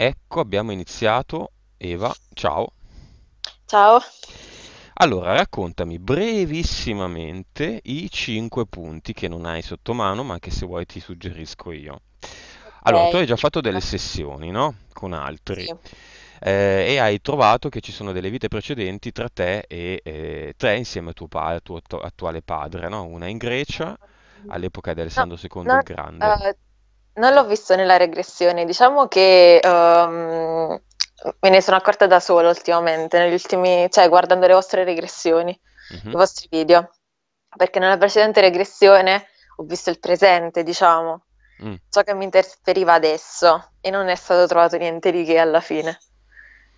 Ecco, abbiamo iniziato. Eva, ciao. Ciao. Allora, raccontami brevissimamente i cinque punti che non hai sotto mano, ma che se vuoi ti suggerisco io. Allora, tu hai già fatto delle sessioni, no? Con altri. Sì. Eh, e hai trovato che ci sono delle vite precedenti tra te e eh, tre insieme a tuo, pa- tuo attuale padre, no? Una in Grecia all'epoca di Alessandro no, II no, il Grande. Uh, non l'ho visto nella regressione, diciamo che um, me ne sono accorta da sola ultimamente, negli ultimi, cioè guardando le vostre regressioni, mm-hmm. i vostri video, perché nella precedente regressione ho visto il presente, diciamo, mm. ciò che mi interferiva adesso e non è stato trovato niente di che alla fine.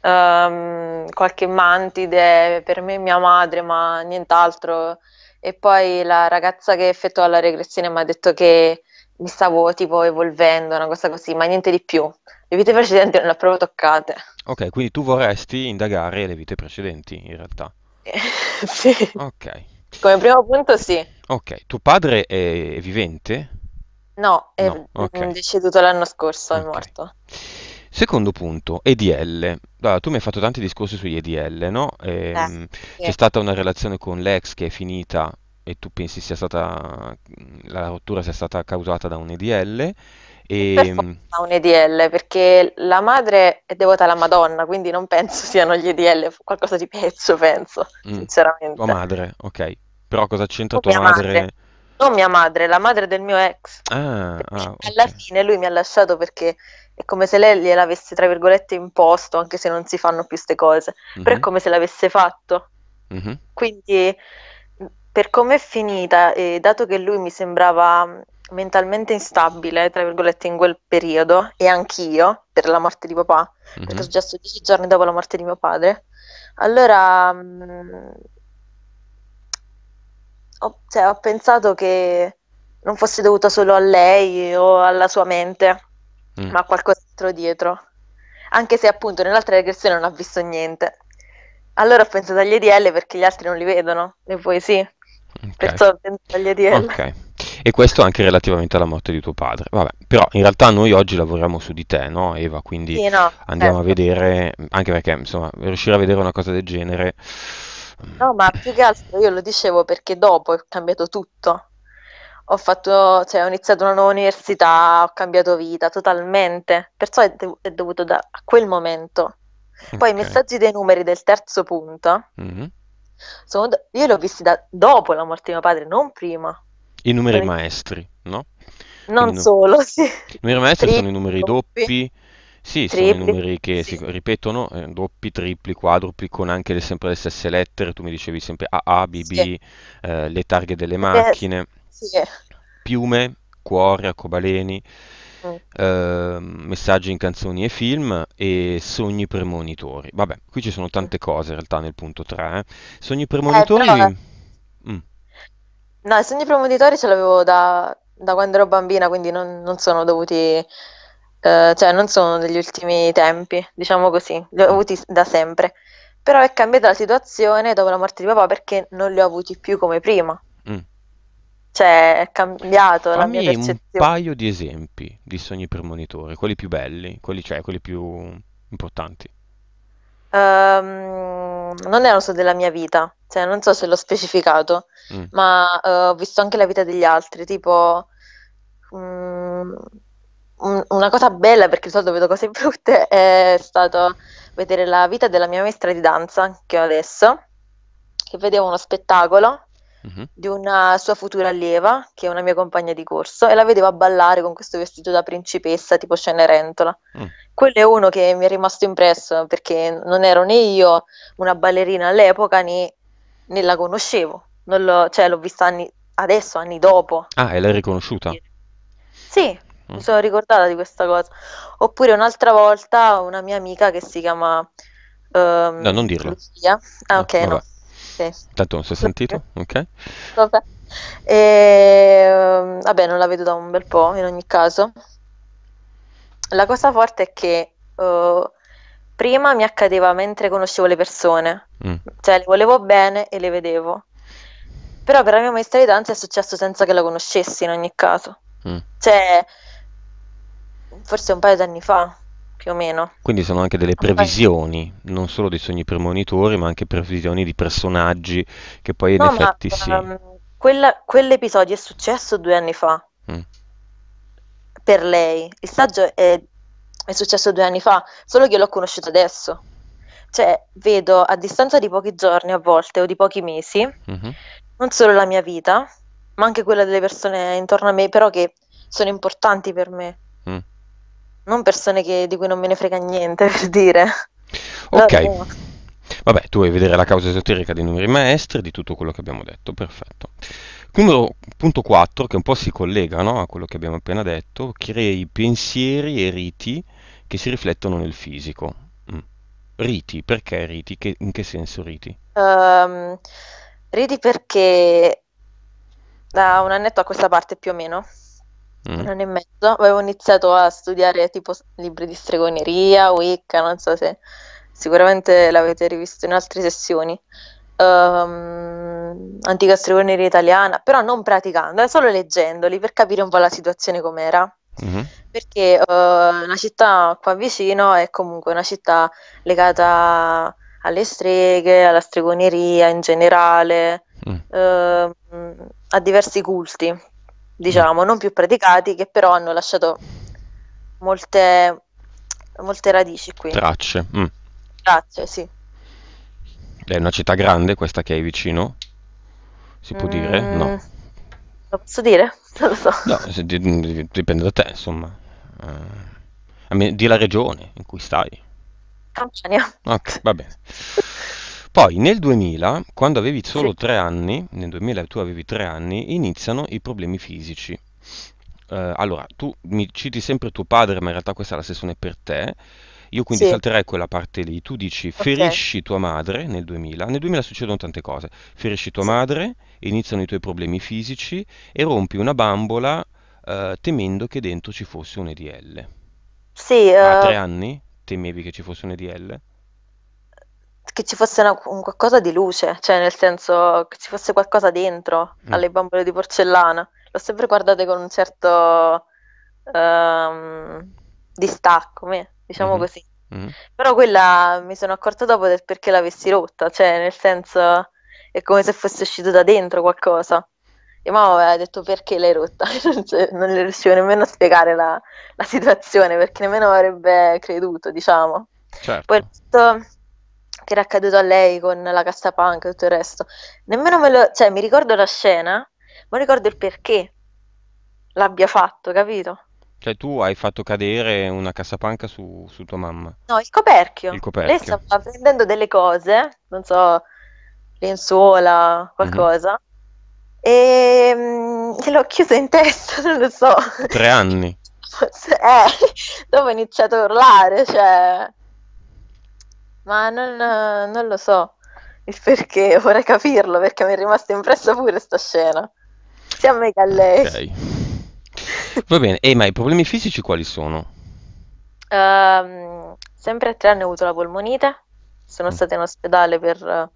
Um, qualche mantide per me e mia madre, ma nient'altro. E poi la ragazza che effettuò la regressione mi ha detto che mi stavo tipo evolvendo, una cosa così, ma niente di più. Le vite precedenti non le ho proprio toccate. Ok, quindi tu vorresti indagare le vite precedenti in realtà? sì. Ok. Come primo punto sì. Ok, tuo padre è vivente? No, è no. Okay. Mm, deceduto l'anno scorso, okay. è morto. Secondo punto, EDL. Allora, tu mi hai fatto tanti discorsi sugli EDL, no? E, ehm, eh, sì. C'è stata una relazione con l'ex che è finita e tu pensi sia stata la rottura sia stata causata da un EDL e... Per mm, un EDL, perché la madre è devota alla Madonna, quindi non penso siano gli EDL, qualcosa di pezzo penso, mm. sinceramente. Tua madre, ok. Però cosa c'entra tua madre? madre? Non mia madre, la madre del mio ex. Ah, ah, alla okay. fine lui mi ha lasciato perché è come se lei gliel'avesse, tra virgolette, imposto, anche se non si fanno più queste cose. Mm-hmm. Però è mhm. come se l'avesse fatto. Mm-hmm. Quindi per come è finita, e dato che lui mi sembrava mm, mentalmente instabile, tra virgolette, in quel periodo, e anch'io, per la morte di papà, mm-hmm. perché è successo dieci giorni dopo la morte di mio padre, allora mh, mm, ho, cioè, ho pensato che non fosse dovuta solo a lei o alla sua mente, mm. ma a qualcos'altro dietro. Anche se appunto nell'altra regressione non ha visto niente. Allora ho pensato agli EDL perché gli altri non li vedono, e le sì. Okay. Perciò ventaglia di Ok. E questo anche relativamente alla morte di tuo padre. Vabbè, però in realtà noi oggi lavoriamo su di te, no Eva? Quindi sì, no, andiamo certo. a vedere, anche perché insomma, riuscire a vedere una cosa del genere... No, ma più che altro io lo dicevo perché dopo è cambiato tutto. Ho, fatto, cioè, ho iniziato una nuova università, ho cambiato vita totalmente, perciò è, do- è dovuto da, a quel momento. Poi i messaggi dei numeri del terzo punto. Mm-hmm sono do- io l'ho visti da- dopo la morte di mio padre, non prima. I numeri Perché... maestri, no? Non Quindi, solo, sì. I numeri maestri Tripli, sono i numeri doppi. doppi. Sì, tripli, sono i numeri che sì. si ripetono, eh, doppi, tripli, quadrupli, con anche le, sempre le stesse lettere. Tu mi dicevi sempre AA, B, sì. eh, le targhe delle macchine, sì. piume, cuore, arcobaleni eh, messaggi in canzoni e film e sogni premonitori. Vabbè, qui ci sono tante mm. cose in realtà nel punto 3. Eh. Sogni premonitori... Eh, però... Mm. No, i sogni premonitori ce l'avevo da, da quando ero bambina, quindi non, non sono dovuti... Uh, cioè non sono degli ultimi tempi, diciamo così, li ho mm. avuti da sempre. Però è cambiata la situazione dopo la morte di papà perché non li ho avuti più come prima cioè, è cambiato Fammi la mia percezione. un paio di esempi di sogni premonitori, quelli più belli, quelli, cioè, quelli più importanti. Um, non erano solo della mia vita, cioè, non so se l'ho specificato, mm. ma uh, ho visto anche la vita degli altri, tipo... Um, una cosa bella, perché di solito vedo cose brutte, è stato vedere la vita della mia maestra di danza, che ho adesso, che vedevo uno spettacolo Mhm. di una sua futura allieva, che è una mia compagna di corso, e la vedeva ballare con questo vestito da principessa tipo Cenerentola. Mm. Quello è uno che mi è rimasto impresso perché non ero né io una ballerina all'epoca né, né la conoscevo, l'ho, cioè, l'ho vista anni, adesso, anni dopo. Ah, e l'hai riconosciuta? Sì, mm. mi sono ricordata di questa cosa. Oppure un'altra volta una mia amica che si chiama... Um, no, non dirlo. Lucia. Ah, ok, no. no. Sì. Tanto non si è sentito? Ok. Vabbè. E, ehm, vabbè, non la vedo da un bel po' in ogni caso. La cosa forte è che uh, prima mi accadeva mentre conoscevo le persone, mm. cioè le volevo bene e le vedevo. Però per la mia maestra di danza è successo senza che la conoscessi in ogni caso. Mm. Cioè, forse un paio d'anni fa, più o meno. Quindi sono anche delle previsioni, non solo dei sogni premonitori, ma anche previsioni di personaggi che poi in no, effetti ma, sì. Um, quella, quell'episodio è successo due anni fa mm. per lei. Il saggio è, è successo due anni fa, solo che io l'ho conosciuto adesso. Cioè, vedo a distanza di pochi giorni a volte o di pochi mesi, mm-hmm. non solo la mia vita, ma anche quella delle persone intorno a me, però che sono importanti per me non persone che, di cui non me ne frega niente, per dire. Ok. Vabbè, tu vuoi vedere la causa esoterica dei numeri maestri, di tutto quello che abbiamo detto, perfetto. Numero, punto 4, che un po' si collega no, a quello che abbiamo appena detto, crei pensieri e riti che si riflettono nel fisico. Mm. Riti, perché riti? Che, in che senso riti? Um, riti perché da un annetto a questa parte più o meno Mm. Un anno e mezzo avevo iniziato a studiare tipo libri di stregoneria, Wicca, non so se sicuramente l'avete rivisto in altre sessioni. Um, antica stregoneria italiana, però non praticando, solo leggendoli per capire un po' la situazione com'era. Mm-hmm. Perché uh, eh, la città qua vicino è comunque una città legata alle streghe, alla stregoneria in generale, mm. uh, a diversi culti diciamo, non più praticati, che però hanno lasciato molte, molte radici qui. Tracce. Mm. Tracce, sì. È una città grande questa che hai vicino? Si può mm. dire? No. Lo posso dire? Non lo so. No, dipende da te, insomma. Uh, di la regione in cui stai. Campania. Ok, va bene. Poi nel 2000, quando avevi solo tre anni, nel 2000 tu avevi tre anni, iniziano i problemi fisici. Eh, allora, tu mi citi sempre tuo padre, ma in realtà questa è la sessione per te. Io quindi Sì, salterei quella parte lì. Tu dici ok, ferisci tua madre nel 2000. Nel 2000 succedono tante cose. Ferisci tua sì, madre, iniziano i tuoi problemi fisici e rompi una bambola eh, temendo che dentro ci fosse un EDL. sì, Ma a eh, tre anni temevi che ci fosse un EDL? che ci fosse una, un qualcosa di luce, cioè nel senso che ci fosse qualcosa dentro mm. alle bambole di porcellana. L'ho sempre guardate con un certo um, distacco, me, diciamo mm. così. Mm. Però quella mi sono accorta dopo del perché l'avessi rotta, cioè nel senso è come se fosse uscito da dentro qualcosa. E mamma aveva detto perché l'hai rotta, cioè, non le riuscivo nemmeno a spiegare la, la situazione perché nemmeno avrebbe creduto, diciamo. Certo. Poi che era accaduto a lei con la Castapunk e tutto il resto. Nemmeno me lo... cioè mi ricordo la scena, ma ricordo il perché l'abbia fatto, capito? Cioè tu hai fatto cadere una cassapanca su, su tua mamma. No, il coperchio. Il coperchio. Lei stava prendendo delle cose, non so, lenzuola, qualcosa, mm-hmm. e mm, l'ho chiusa in testa, non lo so. Tre anni. eh, dopo ho iniziato a urlare, cioè ma non, non lo so il perché, vorrei capirlo perché mi è rimasta impressa pure sta scena. Sia a me che a lei. Okay. Va bene, e eh, ma i problemi fisici quali sono? Uh, sempre a tre anni ho avuto la polmonite, sono mm. stata in ospedale per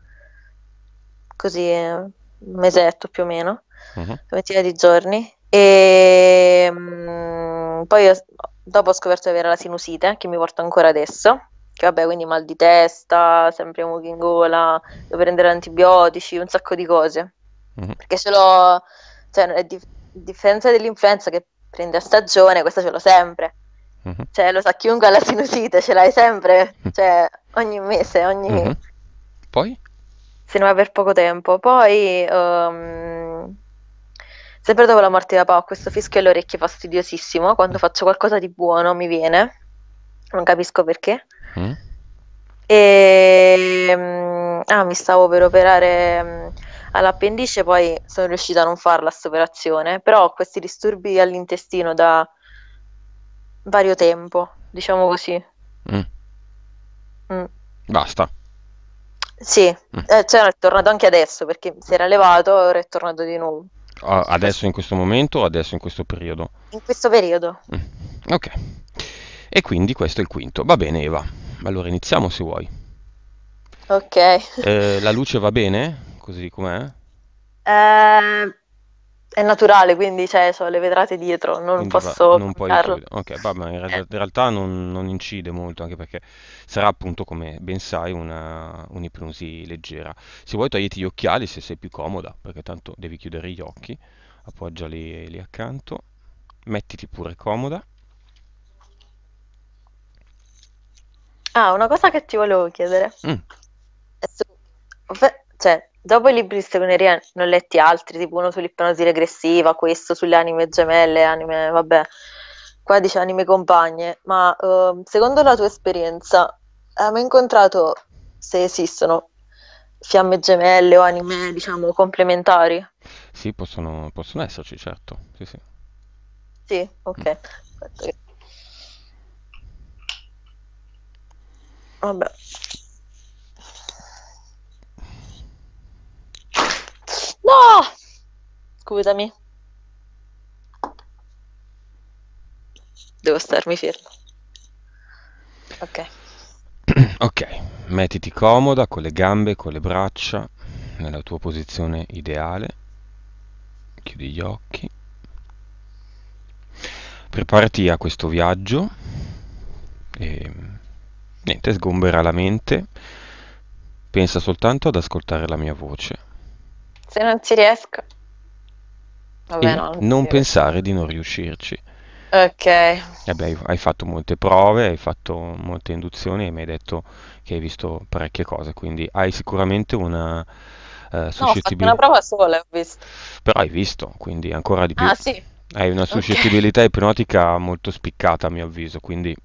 così un mesetto più o meno, mm-hmm. una uh ventina di giorni, e um, poi ho, dopo ho scoperto di avere la sinusite che mi porta ancora adesso che vabbè, quindi mal di testa, sempre muchi in gola, devo prendere antibiotici, un sacco di cose. Mm-hmm. Perché ce l'ho, cioè, a dif- differenza dell'influenza che prende a stagione, questa ce l'ho sempre. Mm-hmm. Cioè, lo sa chiunque ha la sinusite, ce l'hai sempre, mhm. cioè, ogni mese, ogni... Mhm. Poi? Se non è per poco tempo. Poi, um, sempre dopo la morte di papà, ho questo fischio alle orecchie fastidiosissimo, quando mhm. faccio qualcosa di buono mi viene, non capisco perché. Mm? E ehm, ah, mi stavo per operare mm, all'appendice, poi sono riuscita a non farla questa operazione, però ho questi disturbi all'intestino da vario tempo, diciamo così. Mm. mm. Basta. Sì, mm. eh, cioè, è tornato anche adesso perché si era levato e ora è tornato di nuovo. Adesso in questo momento o adesso in questo periodo? In questo periodo. Ok. E quindi questo è il quinto. Va bene Eva. Allora iniziamo se vuoi. Ok. Eh, la luce va bene? Così com'è? Eh, è naturale, quindi cioè, so, le vetrate dietro, non quindi posso va, non puoi Ok, vabbè, in, eh. realtà non, non, incide molto, anche perché sarà appunto, come ben sai, una, un'ipnosi leggera. Se vuoi togliti gli occhiali, se sei più comoda, perché tanto devi chiudere gli occhi, appoggiali lì accanto, mettiti pure comoda. Ah, una cosa che ti volevo chiedere. Mm. Cioè, dopo i libri di stregoneria non letti altri, tipo uno sull'ipnosi regressiva, questo sulle anime gemelle, anime, vabbè, qua dice anime compagne, ma uh, secondo la tua esperienza, hai mai incontrato, se esistono, fiamme gemelle o anime, diciamo, complementari? Sì, possono, possono esserci, certo, sì, sì. Sì, ok. Mm. Vabbè. No! Scusami. Devo starmi fermo. Ok. Ok, mettiti comoda con le gambe, con le braccia, nella tua posizione ideale. Chiudi gli occhi. Preparati a questo viaggio. E ehm, Niente, sgombera la mente, pensa soltanto ad ascoltare la mia voce. Se non ci riesco... Vabbè, no, non, non pensare di non riuscirci. Ok. Vabbè, hai fatto molte prove, hai fatto molte induzioni e mi hai detto che hai visto parecchie cose, quindi hai sicuramente una eh, suscettibilità... No, una prova sola, ho visto. Però hai visto, quindi ancora di più. Ah, sì. Hai una suscettibilità okay. ipnotica molto spiccata, a mio avviso, quindi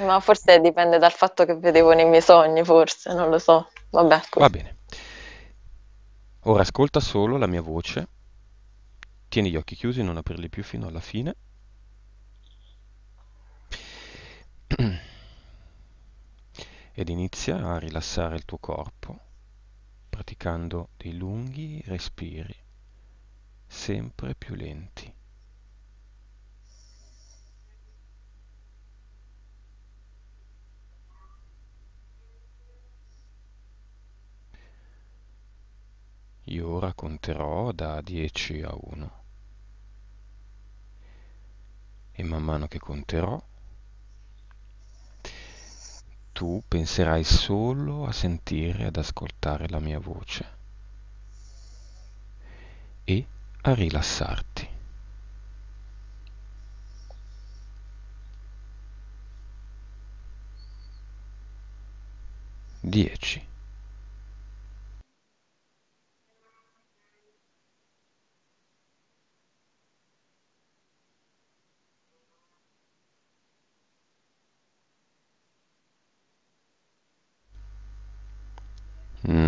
ma forse dipende dal fatto che vedevo nei miei sogni, forse, non lo so. Vabbè, scusa. Ecco. Va bene. Ora ascolta solo la mia voce. Tieni gli occhi chiusi, non aprirli più fino alla fine. Ed inizia a rilassare il tuo corpo, praticando dei lunghi respiri, sempre più lenti. Io ora conterò da 10 a 1 e man mano che conterò tu penserai solo a sentire e ad ascoltare la mia voce e a rilassarti. Dieci.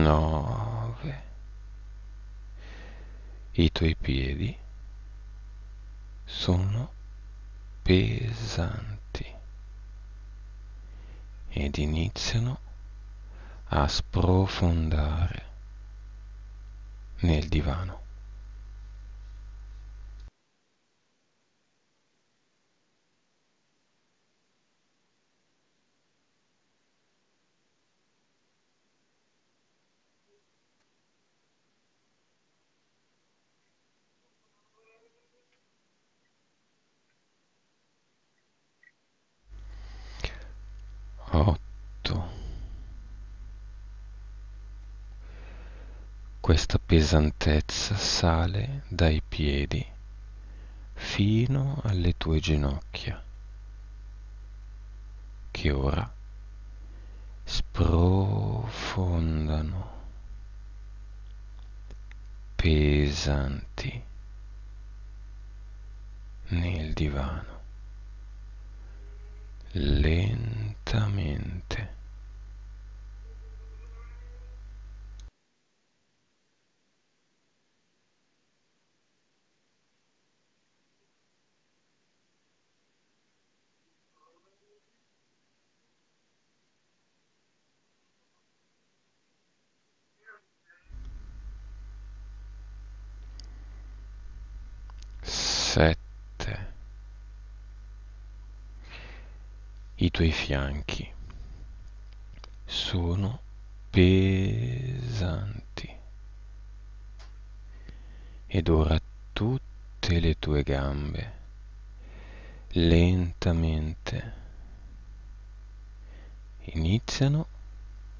nove, i tuoi piedi sono pesanti ed iniziano a sprofondare nel divano. Questa pesantezza sale dai piedi fino alle tue ginocchia, che ora sprofondano, pesanti nel divano, lentamente. i fianchi. Sono pesanti. Ed ora tutte le tue gambe, lentamente, iniziano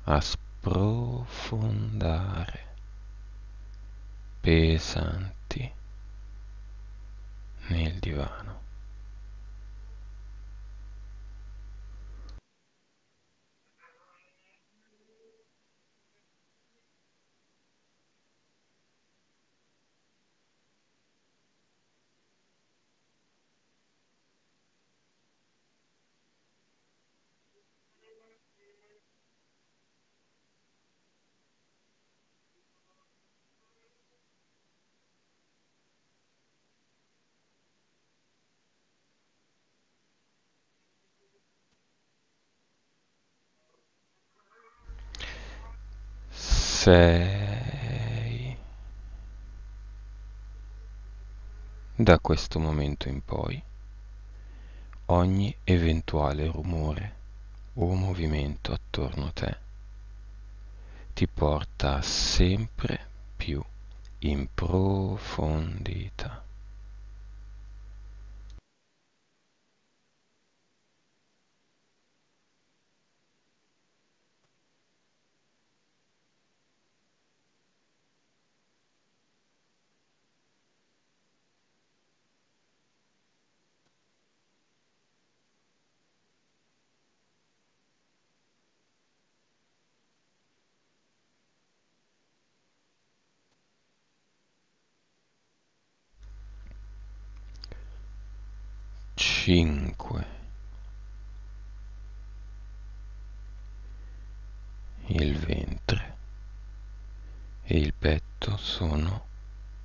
a sprofondare, pesanti, nel divano. 6 da questo momento in poi ogni eventuale rumore o movimento attorno a te ti porta sempre più in profondità detto sono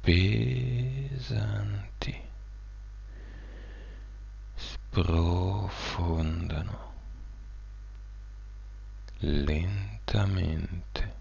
pesanti, sprofondano lentamente.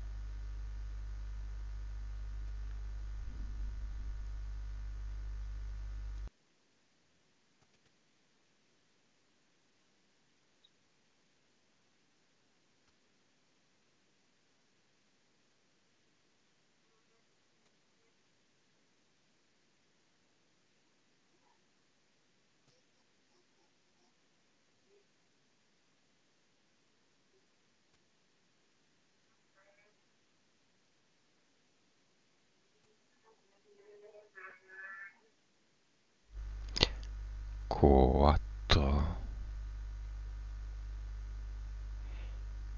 4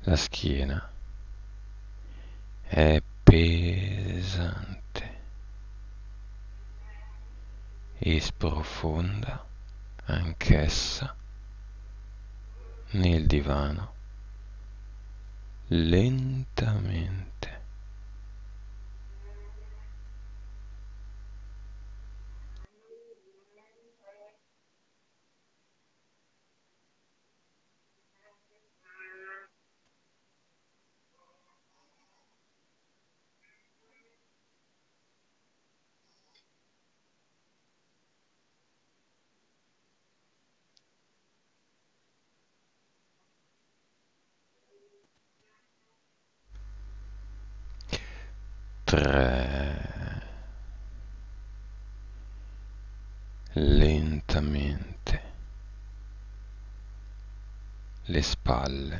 la schiena è pesante e sprofonda anch'essa nel divano lentamente spalle,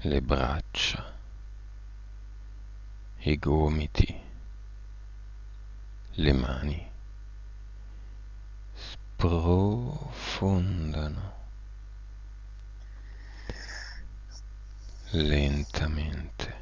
le braccia, i gomiti, le mani sprofondano lentamente.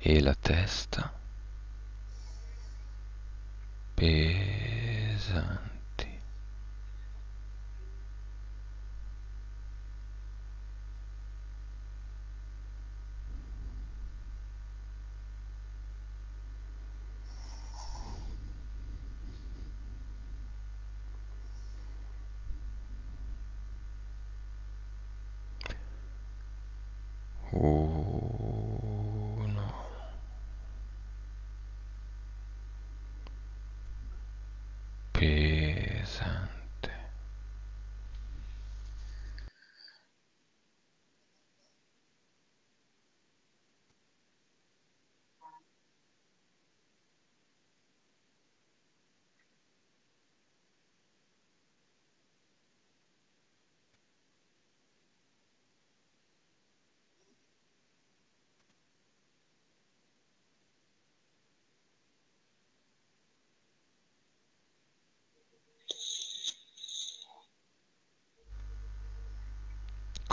e la testa pesanti. Oh.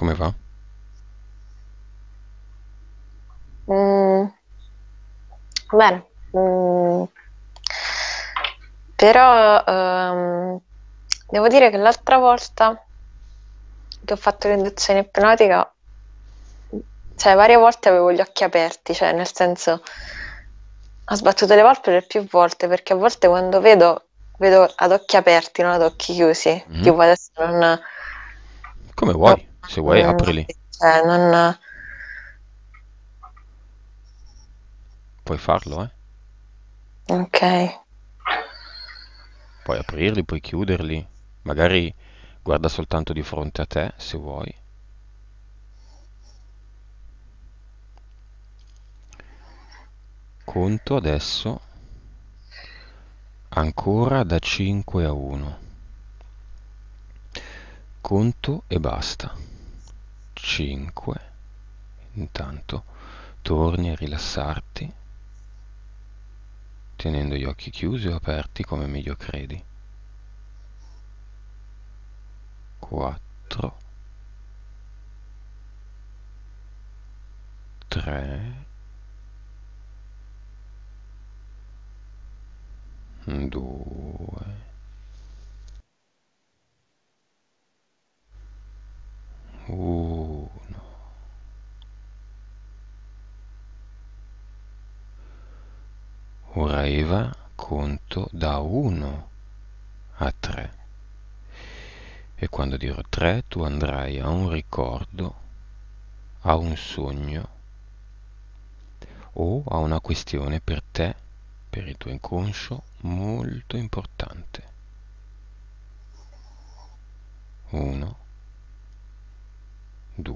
come va? Mm, bene. Mm, però ehm, devo dire che l'altra volta che ho fatto l'induzione ipnotica, cioè varie volte avevo gli occhi aperti, cioè nel senso ho sbattuto le palpebre più volte perché a volte quando vedo vedo ad occhi aperti, non ad occhi chiusi. Mm. Tipo adesso non. Come vuoi? Se vuoi, mm, aprili. Cioè, non... Puoi farlo, eh. Ok. Puoi aprirli, puoi chiuderli. Magari guarda soltanto di fronte a te, se vuoi. Conto adesso ancora da 5 a 1. Conto e basta. 5 intanto torni a rilassarti tenendo gli occhi chiusi o aperti come meglio credi 4 3 2 1 ora Eva conto da 1 a 3 e quando dirò 3 tu andrai a un ricordo, a un sogno o a una questione per te, per il tuo inconscio, molto importante. 1 2,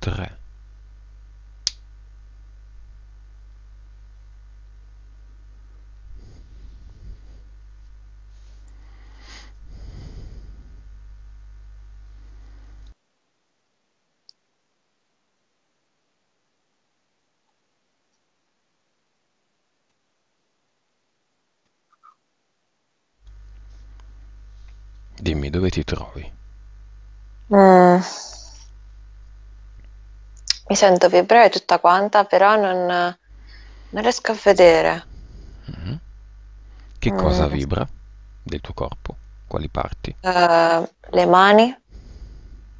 3. Dimmi dove ti trovi. Mm. Mi sento vibrare tutta quanta, però non, non riesco a vedere. Mm-hmm. Mm. Che cosa vibra del tuo corpo? Quali parti? Uh, le mani,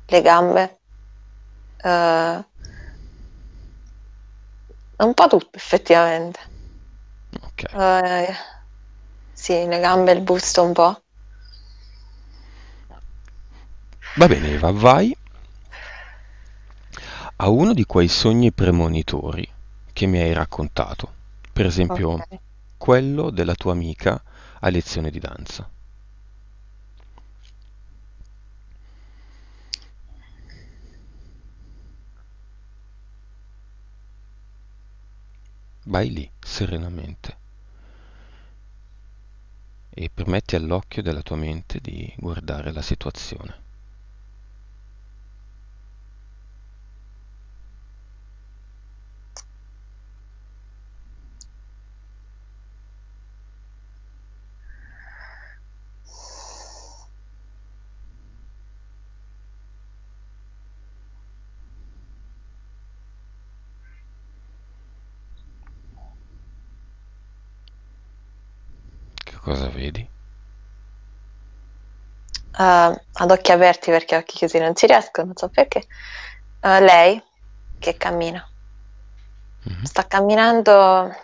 le gambe, uh, un po' tutto effettivamente. Ok. Uh, sì, le gambe, il busto un po'. Va bene, va, vai a uno di quei sogni premonitori che mi hai raccontato, per esempio Ok. quello della tua amica a lezione di danza. Vai lì, serenamente, e permetti all'occhio della tua mente di guardare la situazione. uh, ad occhi aperti perché a occhi chiusi non ci riesco, non so perché, uh, lei che cammina. Mm-hmm. Sta camminando la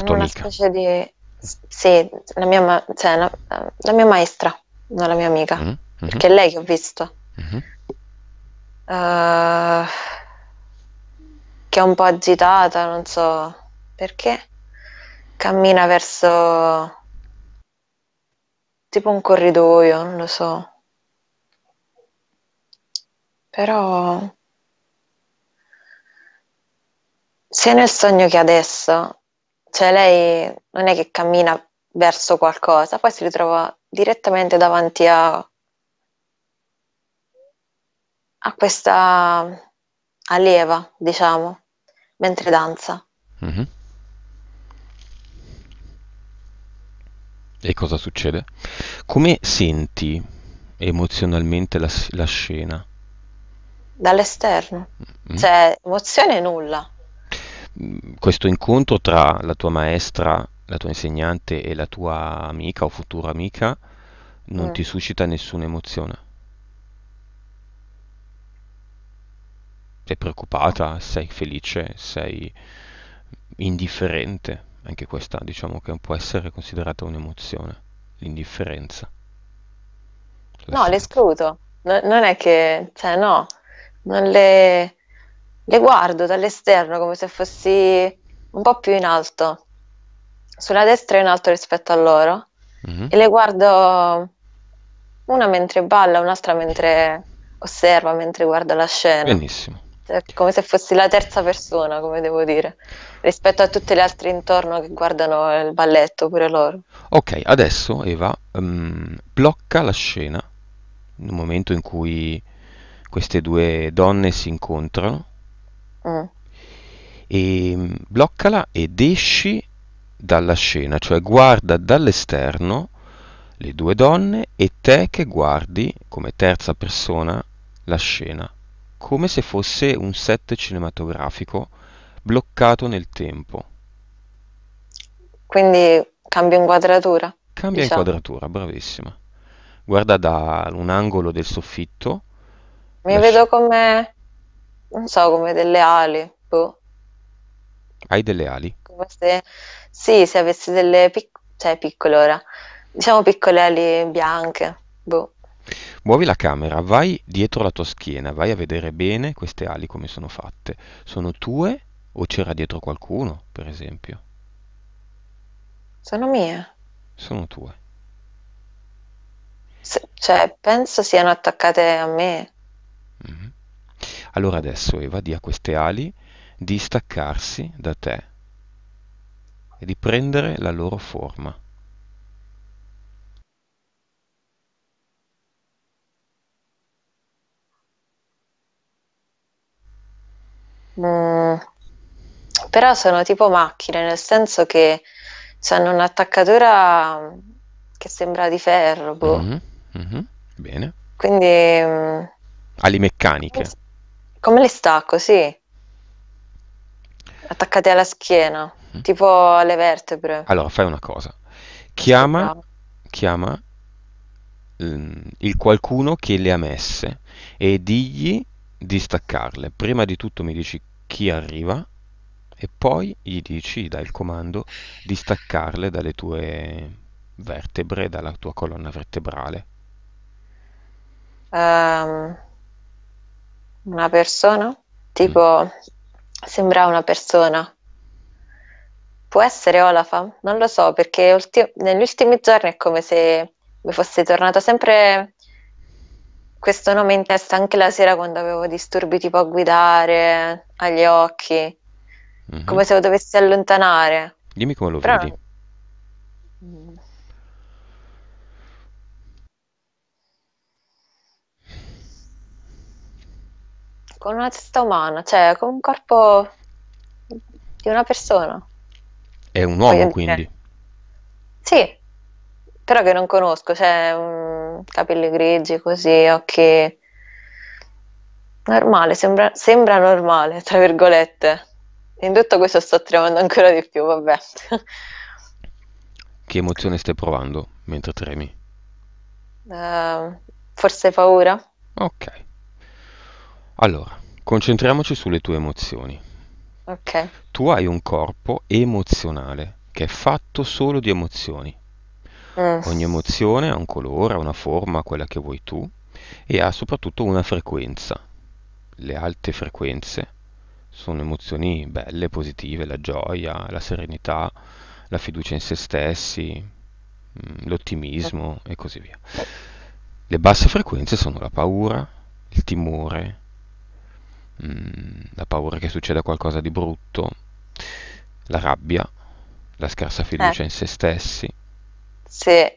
in una amica. specie di... Sì, la mia, ma... cioè, la, la mia maestra, non la mia amica, mm-hmm. perché è lei che ho visto. Mm-hmm. Uh, che è un po' agitata, non so perché, cammina verso tipo un corridoio, non lo so. Però se nel sogno che adesso, cioè lei non è che cammina verso qualcosa, poi si ritrova direttamente davanti a, a questa allieva, diciamo, mentre danza. Mm-hmm. E cosa succede? Come senti emozionalmente la, la scena? Dall'esterno, mm-hmm. cioè emozione nulla. Mm, questo incontro tra la tua maestra, la tua insegnante e la tua amica o futura amica non mm. ti suscita nessuna emozione? Sei preoccupata, sei felice, sei indifferente? anche questa diciamo che può essere considerata un'emozione, l'indifferenza. La no, le escludo, non è che, cioè no, non le, le guardo dall'esterno come se fossi un po' più in alto, sulla destra e in alto rispetto a loro, mm-hmm. e le guardo una mentre balla, un'altra mentre osserva, mentre guarda la scena. Benissimo. Cioè, come se fossi la terza persona, come devo dire rispetto a tutte le altre intorno che guardano il balletto pure loro. Ok, adesso Eva um, blocca la scena nel momento in cui queste due donne si incontrano mm. e mm, bloccala ed esci dalla scena, cioè guarda dall'esterno le due donne e te che guardi come terza persona la scena, come se fosse un set cinematografico bloccato nel tempo. Quindi cambia inquadratura? Cambia diciamo. inquadratura, bravissima. Guarda da un angolo del soffitto. Mi lascia... vedo come, non so, come delle ali. Boh. Hai delle ali? Come se... Sì, se avessi delle pic... cioè, piccole ora, diciamo piccole ali bianche. Boh. Muovi la camera, vai dietro la tua schiena, vai a vedere bene queste ali come sono fatte. Sono tue o c'era dietro qualcuno, per esempio. Sono mie. Sono tue. Se, cioè, penso siano attaccate a me. Mm-hmm. Allora adesso Eva dia a queste ali di staccarsi da te e di prendere la loro forma. Mm però sono tipo macchine, nel senso che hanno un'attaccatura che sembra di ferro. Boh. Mm-hmm, mm-hmm, bene. Quindi... Mm, Ali meccaniche. Come, le stacco, sì. Attaccate alla schiena, mm-hmm. tipo alle vertebre. Allora, fai una cosa. Chiama, chiama mm, il qualcuno che le ha messe e digli di staccarle. Prima di tutto mi dici chi arriva e poi gli dici, dai il comando di staccarle dalle tue vertebre, dalla tua colonna vertebrale. Ehm, una persona? Tipo, mm. sembra una persona. Può essere Olafam? Non lo so, perché ulti- negli ultimi giorni è come se mi fosse tornato sempre questo nome in testa anche la sera quando avevo disturbi tipo a guidare, agli occhi. Mhm. Come se lo dovessi allontanare. Dimmi come lo Però... vedi. Mm. Con una testa umana, cioè con un corpo di una persona. È un uomo quindi? Sì, però che non conosco, cioè um, capelli grigi così, occhi normale, sembra, sembra normale, tra virgolette. In tutto questo sto tremando ancora di più, vabbè. Che emozione stai provando mentre tremi? Uh, forse paura? Ok. Allora, concentriamoci sulle tue emozioni. Ok. Tu hai un corpo emozionale che è fatto solo di emozioni. Mm. Ogni emozione ha un colore, ha una forma, quella che vuoi tu, e ha soprattutto una frequenza. Le alte frequenze sono emozioni belle, positive, la gioia, la serenità, la fiducia in se stessi, mm, l'ottimismo e così via. Le basse frequenze sono la paura, il timore, mm, la paura che succeda qualcosa di brutto, la rabbia, la scarsa fiducia eh. in se stessi. Sì.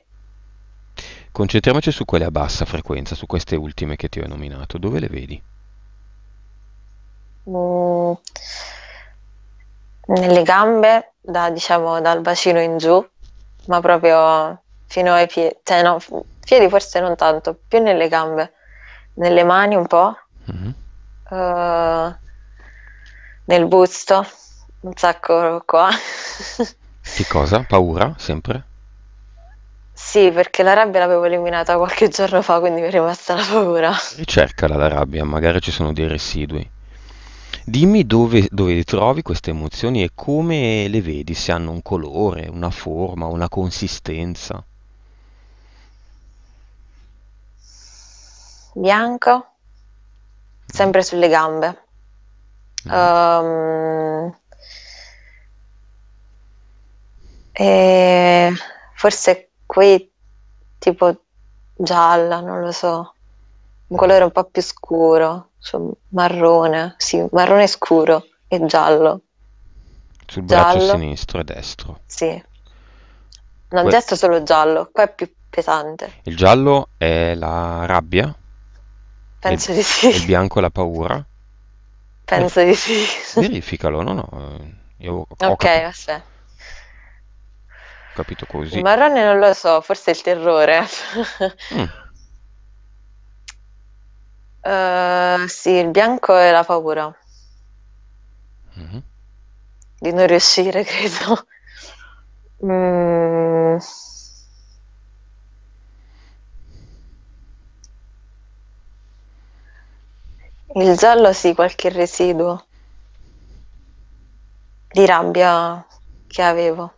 Concentriamoci su quelle a bassa frequenza, su queste ultime che ti ho nominato. Dove le vedi? Mm. nelle gambe, da, diciamo dal bacino in giù, ma proprio fino ai piedi, cioè no, piedi forse non tanto, più nelle gambe, nelle mani un po', mm-hmm. uh, nel busto, un sacco qua. che cosa? Paura sempre? Sì, perché la rabbia l'avevo eliminata qualche giorno fa, quindi mi è rimasta la paura. Ricercala la rabbia, magari ci sono dei residui. Dimmi dove, dove trovi queste emozioni e come le vedi, se hanno un colore, una forma, una consistenza. Bianco, sempre sulle gambe. Mm. Ehm, e forse qui tipo gialla, non lo so, un mm. colore un po' più scuro cioè, marrone, sì, marrone scuro e giallo. Sul braccio giallo. sinistro e destro. Sì. Non que- destro solo giallo, qua è più pesante. Il giallo è la rabbia? Penso il, di sì. Il bianco è la paura? Penso eh, di sì. Verificalo, no no. Io ho ok, capito. vabbè. Ho capito così. Il marrone non lo so, forse è il terrore. Mm. Eh, sì, il bianco è la paura. Mm-hmm. Di non riuscire, credo. Mm. Il giallo sì, qualche residuo di rabbia che avevo.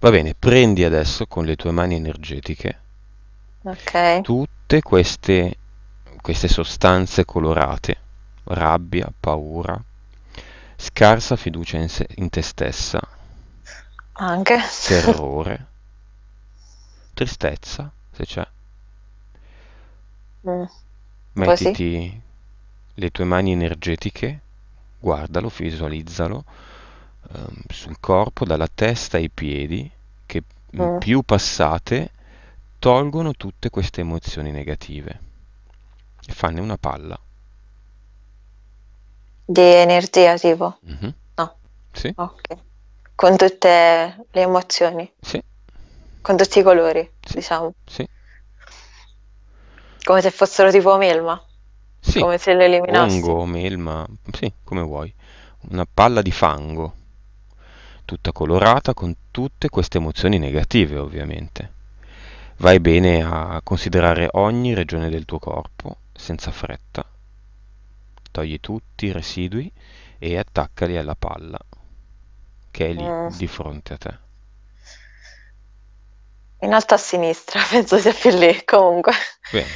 Va bene, prendi adesso con le tue mani energetiche okay. tutte queste queste sostanze colorate, rabbia, paura, scarsa fiducia in, se, in te stessa, Anche. terrore, tristezza, se c'è. Mm. Mettiti sì. le tue mani energetiche, guardalo, visualizzalo ehm, sul corpo, dalla testa ai piedi, che mm. più passate tolgono tutte queste emozioni negative e fanne una palla. Di energia tipo? Mm-hmm. No. Sì. Ok. Con tutte le emozioni? Sì. Con tutti i colori, sì. diciamo? Sì. Come se fossero tipo melma? Sì. Come se le eliminassero. Fungo, melma, sì, come vuoi. Una palla di fango, tutta colorata con tutte queste emozioni negative ovviamente vai bene a considerare ogni regione del tuo corpo senza fretta. Togli tutti i residui e attaccali alla palla che è lì Mm. di fronte a te. In alto a sinistra, penso sia più lì, comunque. Bene,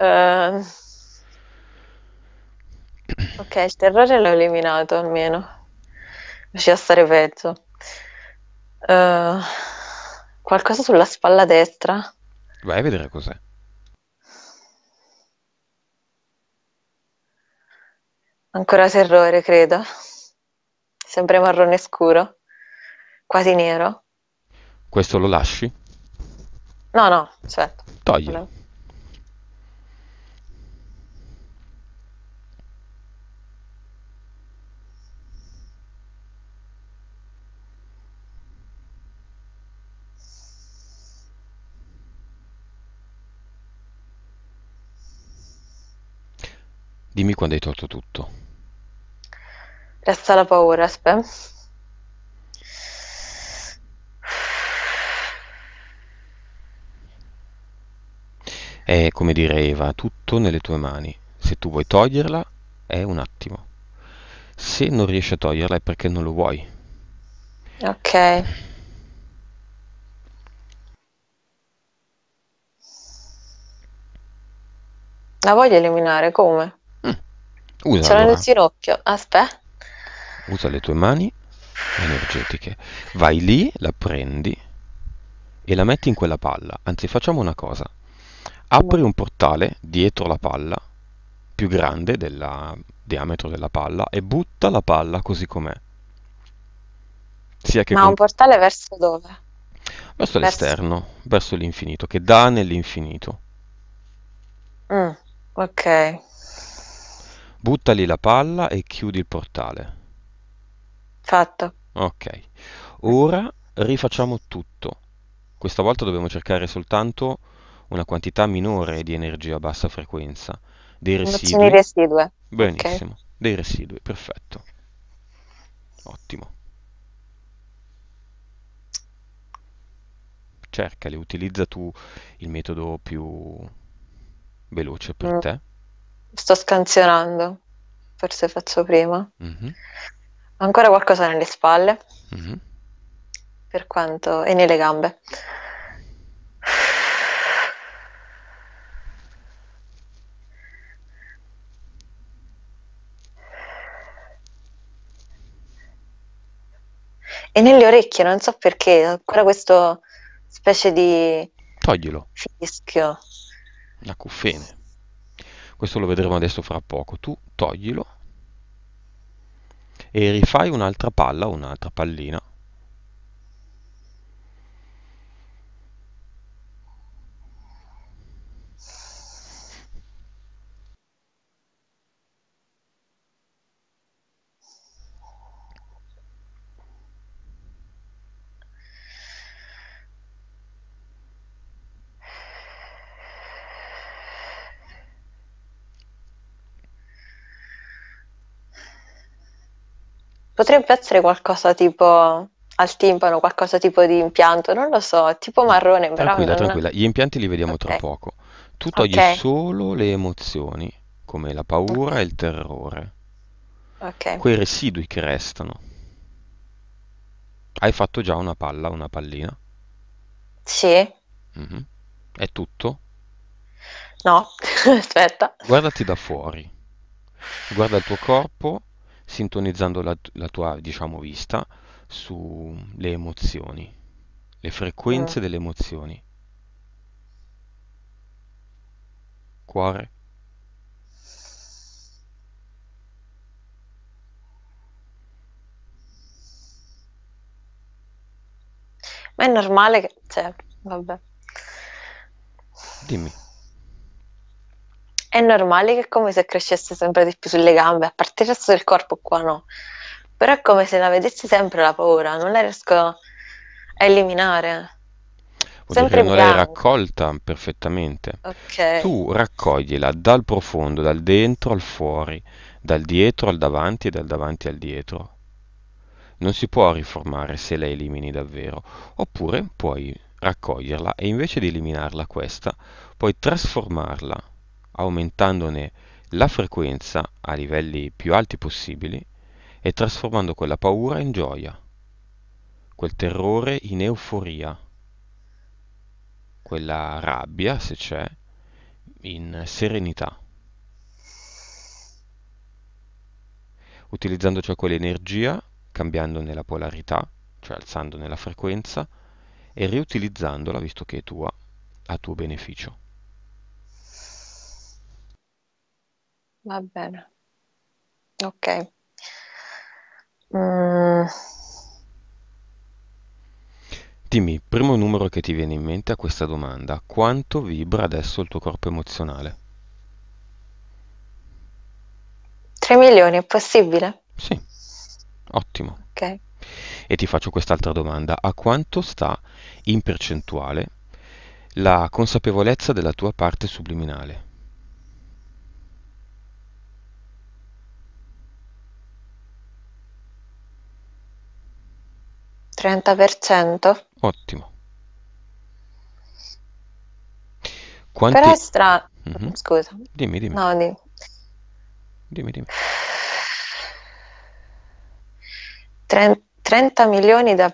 Ehm, ok, il terrore l'ho eliminato almeno. Riuscivo a stare peggio. Ehm, qualcosa sulla spalla destra? vai a vedere cos'è. Ancora terrore, credo. Sempre marrone scuro, quasi nero. Questo lo lasci? No, no, aspetta. Certo. Togli. Allora. Dimmi quando hai tolto tutto. Piazza la paura, aspetta. È come dire Eva, tutto nelle tue mani. Se tu vuoi toglierla, è un attimo. Se non riesci a toglierla è perché non lo vuoi. Ok. La voglio eliminare come? Mm. Usa C'è allora. nel ginocchio, aspetta usa le tue mani energetiche, vai lì, la prendi e la metti in quella palla. Anzi, facciamo una cosa. Apri un portale dietro la palla, più grande del diametro della palla, e butta la palla così com'è. Sia che Ma con... un portale verso dove? Verso, l'esterno, verso l'infinito, che dà nell'infinito. Mm, ok. lì la palla e chiudi il portale. Fatto. Ok. Ora rifacciamo tutto. Questa volta dobbiamo cercare soltanto una quantità minore di energia a bassa frequenza. Dei residui. residue. Benissimo. Okay. Dei residui, perfetto. Ottimo. Cercali, utilizza tu il metodo più veloce per mm. te. Sto scansionando, forse faccio prima. Mm -hmm ancora qualcosa nelle spalle, mm-hmm. per quanto... e nelle gambe. E nelle orecchie, non so perché, ancora questo specie di... Toglilo. Fischio. La cuffene. Questo lo vedremo adesso fra poco. Tu toglielo e rifai un'altra palla, un'altra pallina Potrebbe essere qualcosa tipo al timpano, qualcosa tipo di impianto, non lo so, tipo marrone, però Tranquilla, non... tranquilla, gli impianti li vediamo tra poco. Tu togli Ok, solo le emozioni, come la paura e il terrore, ok. quei residui che restano. Hai fatto già una palla, una pallina. Sì? Mhm. È tutto. No? Aspetta. Guardati da fuori, guarda il tuo corpo sintonizzando la, la tua diciamo, vista sulle emozioni, le frequenze mm. delle emozioni. Cuore. Ma è normale che... Cioè, vabbè. Dimmi. È normale che è come se crescesse sempre di più sulle gambe, a parte il resto del corpo qua no. Però è come se la vedessi sempre la paura, non la riesco a eliminare. Vuol sempre non l'hai raccolta perfettamente. Okay. Tu raccoglila dal profondo, dal dentro al fuori, dal dietro al davanti e dal davanti al dietro. Non si può riformare se la elimini davvero. Oppure puoi raccoglierla e invece di eliminarla questa, puoi trasformarla aumentandone la frequenza a livelli più alti possibili e trasformando quella paura in gioia, quel terrore in euforia, quella rabbia, se c'è, in serenità. Utilizzando cioè quell'energia, cambiandone la polarità, cioè alzandone la frequenza, e riutilizzandola, visto che è tua, a tuo beneficio. Va bene. Ok. Mm. Dimmi, primo numero che ti viene in mente a questa domanda, quanto vibra adesso il tuo corpo emozionale? 3 milioni, è possibile? Sì, ottimo. Ok. E ti faccio quest'altra domanda, a quanto sta in percentuale la consapevolezza della tua parte subliminale? 30%. per cento? Ottimo. Quanti... Però è strano. Mm-hmm. Scusa. Dimmi, dimmi. No, dimmi. Dimmi, dimmi. 30, 30 milioni da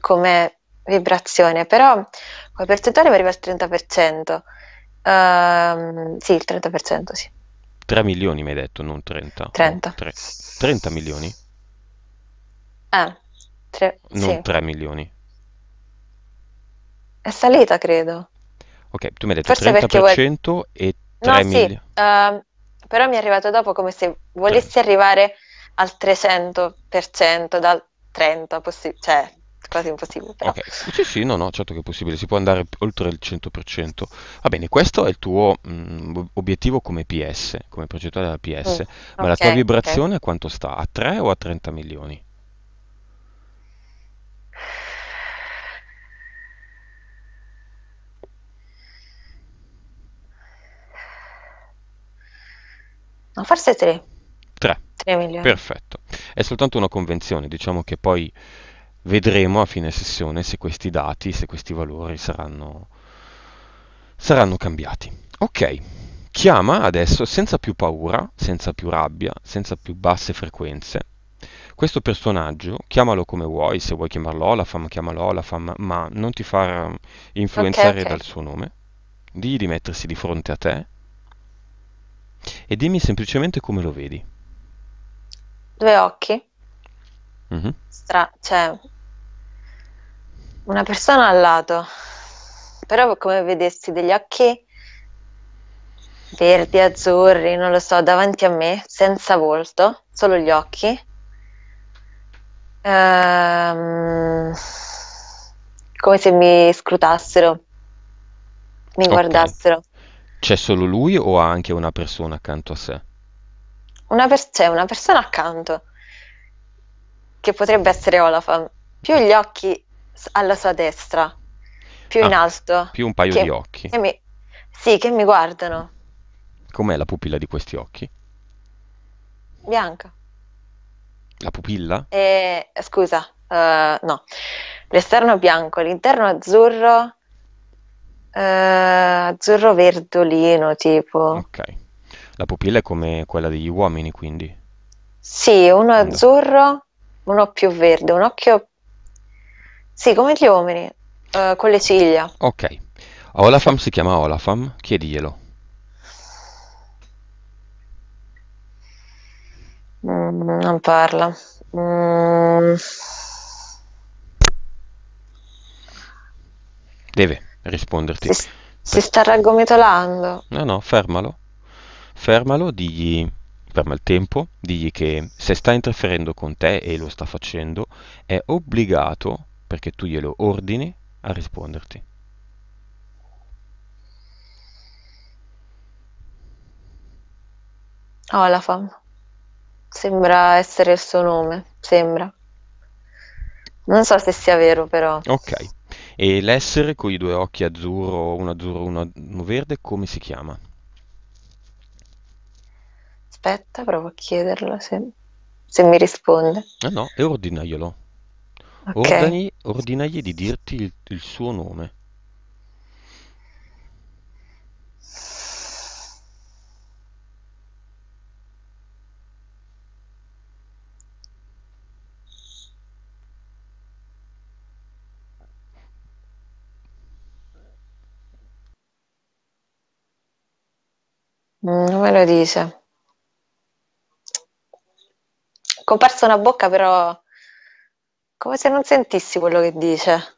come vibrazione, però come percentuale mi arriva al 30%. Uh, ehm, sì, il 30%, sì. 3 milioni mi hai detto, non 30. 30. 30 milioni? Eh. Tre, non sì. 3 milioni. È salita, credo. Ok, tu mi hai detto Forse 30% vuoi... e 3 no, milioni. Sì, uh, però mi è arrivato dopo come se volessi 3. arrivare al 300%, dal 30%, possi- cioè quasi impossibile. Però. Ok, sì, sì, no, no, certo che è possibile, si può andare oltre il 100%. Va bene, questo è il tuo mh, mm, obiettivo come PS, come progettuale della PS, mm, ma okay, la tua vibrazione okay. quanto sta? A 3 o a 30 milioni? No, forse tre. Tre. Tre milioni. Perfetto. È soltanto una convenzione, diciamo che poi vedremo a fine sessione se questi dati, se questi valori saranno, saranno cambiati. Ok, chiama adesso senza più paura, senza più rabbia, senza più basse frequenze. Questo personaggio, chiamalo come vuoi, se vuoi chiamarlo Olafam, chiamalo Olafam, ma non ti far um, influenzare okay, okay. dal suo nome. Digli di mettersi di fronte a te e dimmi semplicemente come lo vedi. Due occhi. Mm-hmm. Stra- cioè, una persona al lato, però come vedessi degli occhi verdi, azzurri, non lo so, davanti a me, senza volto, solo gli occhi. Ehm, come se mi scrutassero, mi okay. guardassero. C'è solo lui o ha anche una persona accanto a sé? Una per- c'è cioè, una persona accanto, che potrebbe essere Olafan, più gli occhi alla sua destra, più ah, in alto. Più un paio che, di occhi. Che mi, sì, che mi guardano. Com'è la pupilla di questi occhi? Bianca. La pupilla? Eh, scusa, uh, no. L'esterno bianco, l'interno azzurro eh, azzurro verdolino tipo. Ok. La pupilla è come quella degli uomini, quindi. Sì, uno azzurro, uno più verde, un occhio... Sì, come gli uomini, eh, con le ciglia. Ok. Olafam si chiama Olafam, chiediglielo. Mm, non parla. Mm. Deve risponderti. Si, si sta raggomitolando. No, no, fermalo. Fermalo, digli, ferma il tempo, digli che se sta interferendo con te e lo sta facendo, è obbligato, perché tu glielo ordini, a risponderti. Olafam. Oh, sembra essere il suo nome, sembra. Non so se sia vero però. Ok. E l'essere con i due occhi azzurro, uno azzurro, e uno verde, come si chiama? Aspetta, provo a chiederlo se, se mi risponde. Ah no, e ordinaglielo. Okay. ordinagli di dirti il, il suo nome. Non mm, me lo dice. Comparsa una bocca, però come se non sentissi quello che dice.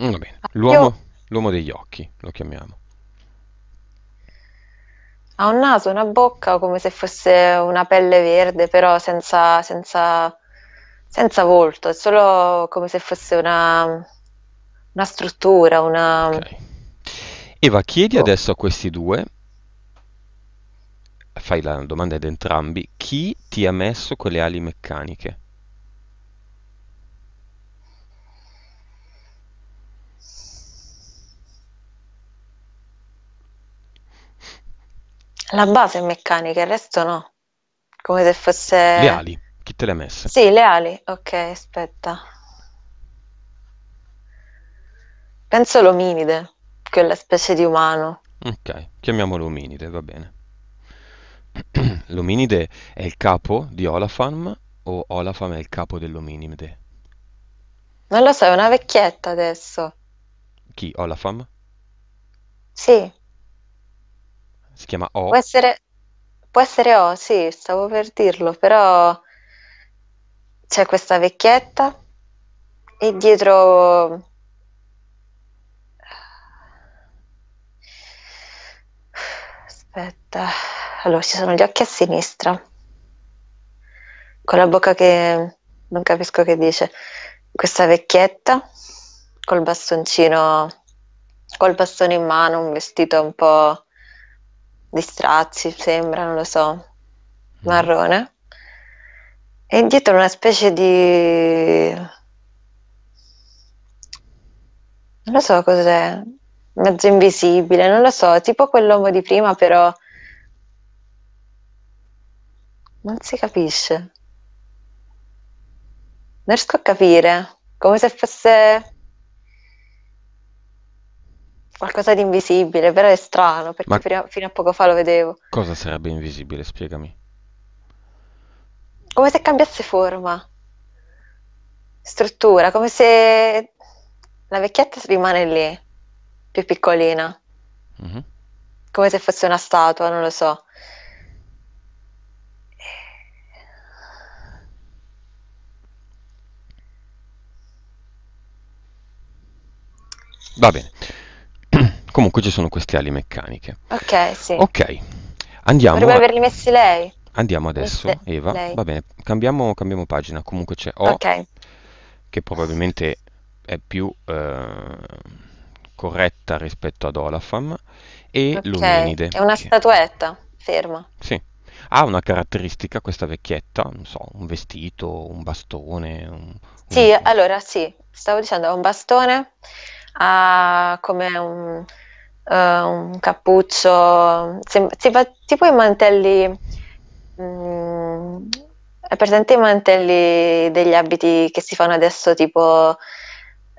Mm, va bene. Ah, l'uomo, Io... l'uomo degli occhi, lo chiamiamo. Ha un naso, una bocca come se fosse una pelle verde, però senza, senza, senza volto, è solo come se fosse una, una struttura, una... Okay. Eva, chiedi oh. adesso a questi due fai la domanda ad entrambi, chi ti ha messo quelle ali meccaniche? La base è meccanica, il resto no. Come se fosse... Le ali, chi te le ha messe? Sì, le ali. Ok, aspetta. Penso l'ominide, quella specie di umano. Ok, chiamiamolo ominide, va bene. L'ominide è il capo di Olafam o Olafam è il capo dell'ominide? Non lo so, è una vecchietta adesso. Chi? Olafam? Sì, Si chiama O? può essere, può essere O, sì, stavo per dirlo, però c'è questa vecchietta e dietro... Aspetta. Allora, ci sono gli occhi a sinistra, con la bocca che non capisco che dice, questa vecchietta col bastoncino, col bastone in mano, un vestito un po' di strazzi, sembra, non lo so, mm. marrone, e dietro una specie di... non lo so cos'è, mezzo invisibile, non lo so, tipo quell'uomo di prima, però non si capisce. Non riesco a capire, come se fosse qualcosa di invisibile, però è strano, perché fino, a, fino a poco fa lo vedevo. Cosa sarebbe invisibile? Spiegami. Come se cambiasse forma, struttura, come se la vecchietta rimane lì, più piccolina, mm-hmm. come se fosse una statua, non lo so. Va bene. Comunque ci sono queste ali meccaniche. Ok, sì. Ok, andiamo. Dovrebbe a... averli messi lei. Andiamo adesso, Messe Eva. Lei. Va bene, cambiamo, cambiamo, pagina. Comunque c'è O, okay. che probabilmente è più eh, corretta rispetto ad Olafam, e okay. l'Uminide. È una statuetta, ferma. Sì. Ha una caratteristica questa vecchietta, non so, un vestito, un bastone. Un, un... Sì, allora sì, stavo dicendo, ha un bastone ha come un, uh, un cappuccio, tipo, tipo i mantelli, mh, mm, è presente i mantelli degli abiti che si fanno adesso tipo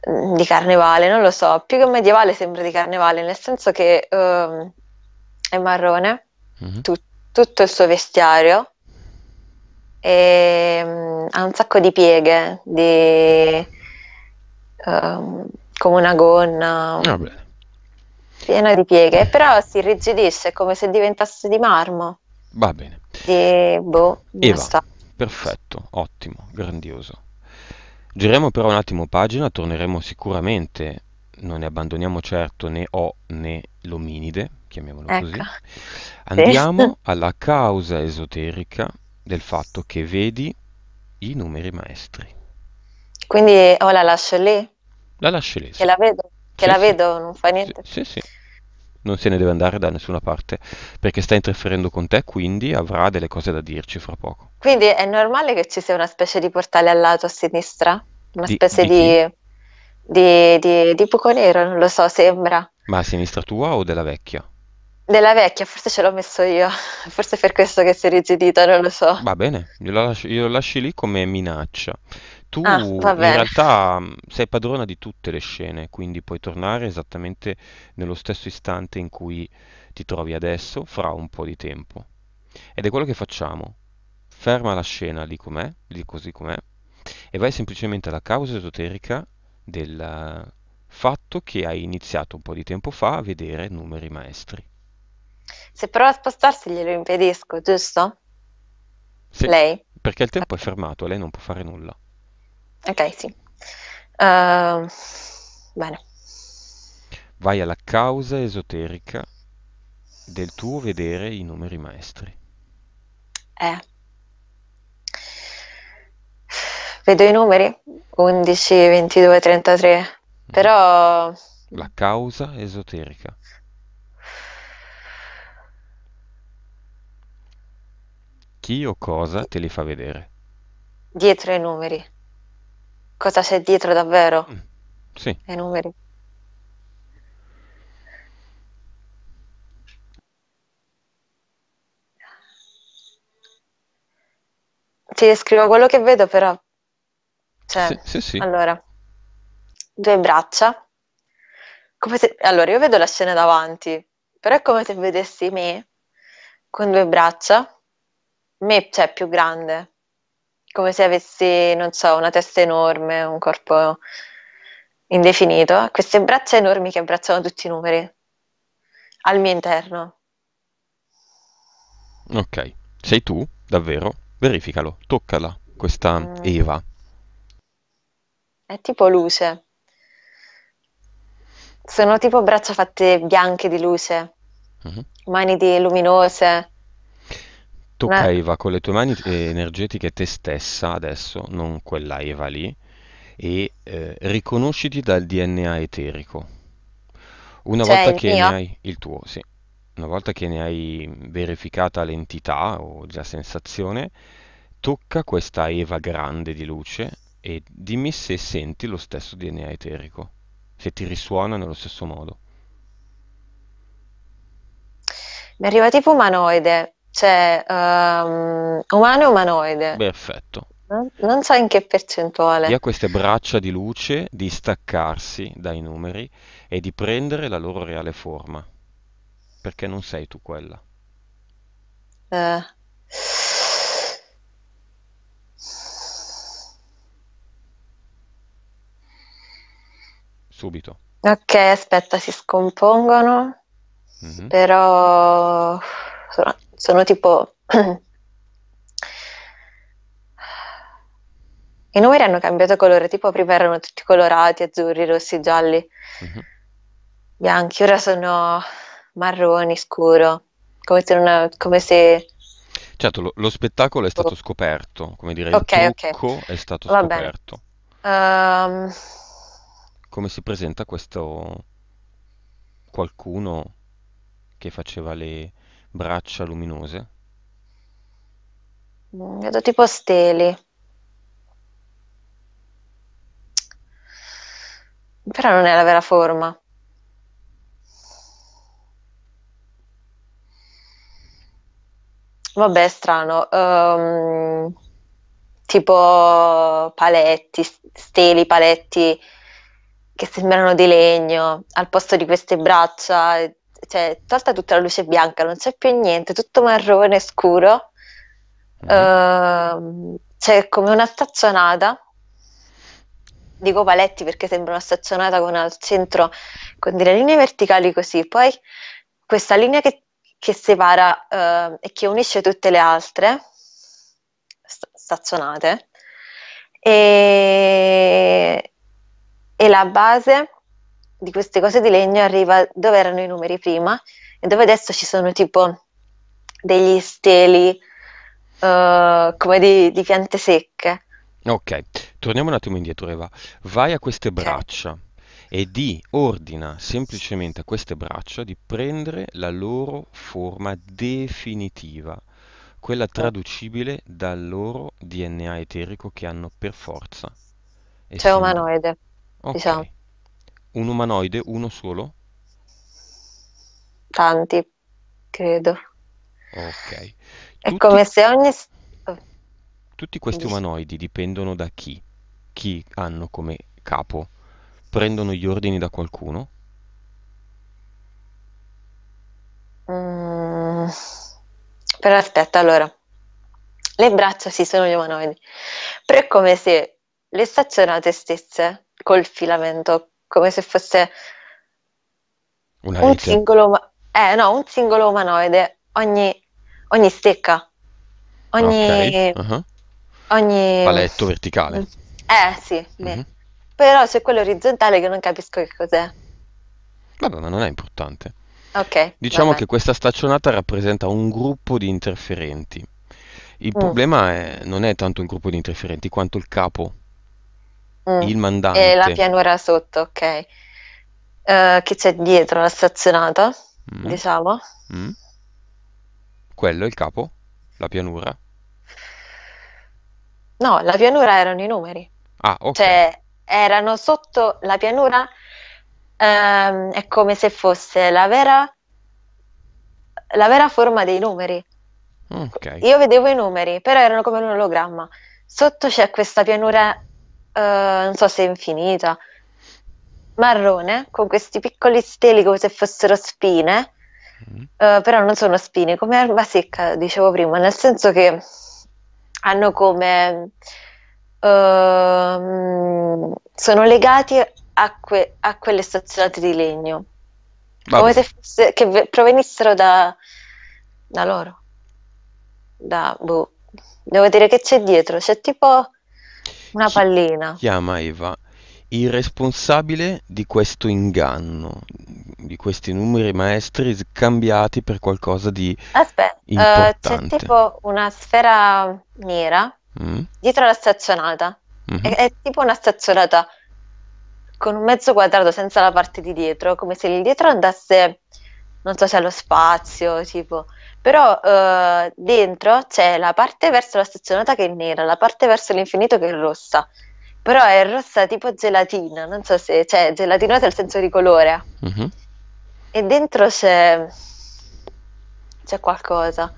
mm, di carnevale, non lo so, più che medievale sembra di carnevale, nel senso che uh, è marrone, mm-hmm. tu, tutto il suo vestiario, e, um, ha un sacco di pieghe, di, um, come una gonna Vabbè. piena di pieghe, però si irrigidisce come se diventasse di marmo. Va bene. E boh, Eva, so. perfetto, ottimo, grandioso. Giriamo però un attimo pagina, torneremo sicuramente, non ne abbandoniamo certo né O né l'ominide, chiamiamolo ecco. così. Andiamo sì. alla causa esoterica del fatto che vedi i numeri maestri. Quindi o oh, la lascio lì? La lasci lì. Che la vedo, che sì, la vedo, non fa niente. Sì, sì. Non se ne deve andare da nessuna parte perché sta interferendo con te, quindi avrà delle cose da dirci fra poco. Quindi è normale che ci sia una specie di portale al lato a sinistra? Una di, specie di, di, di, di buco nero, non lo so, sembra. Ma a sinistra tua o della vecchia? Della vecchia, forse ce l'ho messo io, forse per questo che si è rigidita, non lo so. Va bene, io lo lascio, io lasci lì come minaccia. Tu Ah, in realtà mm, sei padrona di tutte le scene, quindi puoi tornare esattamente nello stesso istante in cui ti trovi adesso, fra un po' di tempo. Ed è quello che facciamo. Ferma la scena lì com'è, lì così com'è, e vai semplicemente alla causa esoterica del eh, fatto che hai iniziato un po' di tempo fa a vedere numeri maestri. Se prova a spostarsi glielo impedisco, giusto? Sì, Lei? perché il tempo è fermato e lei non può fare nulla. Ok, sì. Ehm, bene. Vai alla causa esoterica del tuo vedere i numeri maestri. Eh. Vedo i numeri, 11, 22, 33, però La causa esoterica. Chi o cosa te li fa vedere? dietro ai numeri cosa c'è dietro davvero. Mm. Sì. Ai numeri. Ti descrivo quello che vedo, però. Cioè, sì, sì, sì. Allora, due braccia. Se... Allora, io vedo la scena davanti, però è come se vedessi me con due braccia, me, cioè più grande, come se avessi, non so, una testa enorme, un corpo indefinito, queste braccia enormi che abbracciano tutti i numeri al mio interno. Ok, sei tu, davvero? Verificalo, toccala, questa mm. Eva. È tipo luce. Sono tipo braccia fatte bianche di luce, mm-hmm. mani di luminose, Tocca Eh. Eva con le tue mani eh, energetiche te stessa adesso, non quella Eva lì, e eh, riconosciti dal DNA eterico. Una Cioè, volta il che ne hai il tuo, sì, una volta che ne hai verificata l'entità o già sensazione, tocca questa Eva grande di luce e dimmi se senti lo stesso DNA eterico, se ti risuona nello stesso modo. Mi arriva tipo umanoide, cioè um, umano e umanoide. Perfetto. Non so in che percentuale. Chi ha queste braccia di luce di staccarsi dai numeri e di prendere la loro reale forma. Perché non sei tu quella. Eh. Subito. Ok, aspetta, si scompongono. Mm-hmm. Però sono sono tipo... I numeri hanno cambiato colore, tipo prima erano tutti colorati, azzurri, rossi, gialli, mm-hmm. bianchi, ora sono marroni, scuro, come se, una, come se... Certo, lo, lo, spettacolo è oh. stato scoperto, come dire, okay, il trucco okay. è stato Va scoperto. Um... Come si presenta questo qualcuno che faceva le, braccia luminose? Mm, vedo tipo steli. Però non è la vera forma. Vabbè, strano. Ehm, tipo paletti, steli, paletti che sembrano di legno, al posto di queste braccia, cioè, tolta tutta la luce bianca, non c'è più niente, tutto marrone scuro, mm. uh, c'è come una stazionata, dico paletti perché sembra una stazionata con al centro con delle linee verticali così, poi questa linea che, che separa uh, e che unisce tutte le altre st- stazionate e, e la base di queste cose di legno arriva dove erano i numeri prima e dove adesso ci sono tipo degli steli uh, come di, di, piante secche. Ok, torniamo un attimo indietro Eva. Vai a queste braccia e di ordina semplicemente a queste braccia di prendere la loro forma definitiva, quella traducibile dal loro DNA eterico che hanno per forza. E C'è cioè umanoide, okay. diciamo. Un umanoide, uno solo? Tanti, credo. Ok. Tutti, È come se ogni... tutti questi umanoidi dipendono da chi? Chi hanno come capo? Prendono gli ordini da qualcuno? Mm, Però aspetta, allora, le braccia sì sono gli umanoidi, però è come se le staccionate stesse col filamento come se fosse un singolo, eh, no, un singolo, umanoide, ogni, ogni stecca, ogni, okay. uh-huh. ogni... paletto verticale. Mm. Eh sì, uh-huh. però c'è quello orizzontale che non capisco che cos'è. Vabbè, ma non è importante. ok diciamo vabbè. che questa staccionata rappresenta un gruppo di interferenti. Il mm. problema è, non è tanto il gruppo di interferenti quanto il capo mm. il mandante. E la pianura sotto, ok. Uh, eh, che c'è dietro la stazionata, mm. diciamo. Mm. Quello è il capo, la pianura. No, la pianura erano i numeri. Ah, ok. Cioè, erano sotto la pianura, ehm, è come se fosse la vera, la vera forma dei numeri. Okay. Io vedevo i numeri, però erano come un ologramma. Sotto c'è questa pianura uh, non so se è infinita, marrone, con questi piccoli steli come se fossero spine, mm. uh, però non sono spine, come erba secca, dicevo prima, nel senso che hanno come... Uh, sono legati a, que- a, quelle stazionate di legno, Vabbè. come se fosse, che v- provenissero da, da loro. Da, boh. Devo dire che c'è dietro, c'è tipo una Chi pallina. chiama Eva il responsabile di questo inganno, di questi numeri maestri scambiati per qualcosa di Aspetta, eh, c'è tipo una sfera nera Mm? dietro la stazionata. Mhm. È, è tipo una stazionata con un mezzo quadrato senza la parte di dietro, come se lì dietro andasse non so se allo spazio, tipo. Però eh, dentro c'è la parte verso la stazionata che è nera, la parte verso l'infinito che è rossa. Però è rossa tipo gelatina, non so se cioè gelatina nel senso di colore. Mm-hmm. E dentro c'è c'è qualcosa.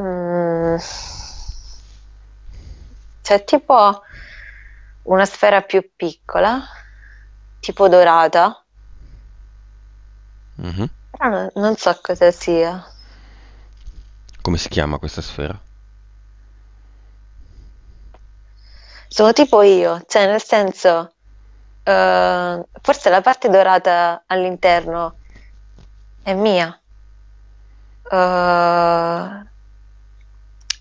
Mm. C'è tipo una sfera più piccola, tipo dorata. Mm-hmm. Ah, non so cosa sia. Come si chiama questa sfera? Sono tipo io, cioè nel senso, eh, forse la parte dorata all'interno è mia. Eh,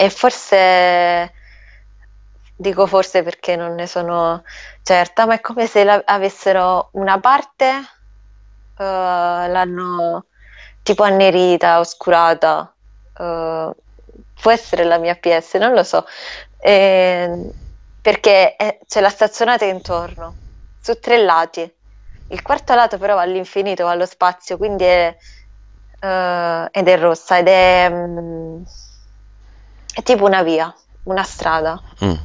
e forse dico forse perché non ne sono certa, ma è come se la, avessero una parte, uh, l'hanno tipo annerita, oscurata. Uh, può essere la mia PS, non lo so. Eh, perché è, c'è la stazionata intorno, su tre lati. Il quarto lato però va all'infinito, va allo spazio, quindi è... Uh, ed è rossa, ed è... Um, è tipo una via, una strada mm. uh,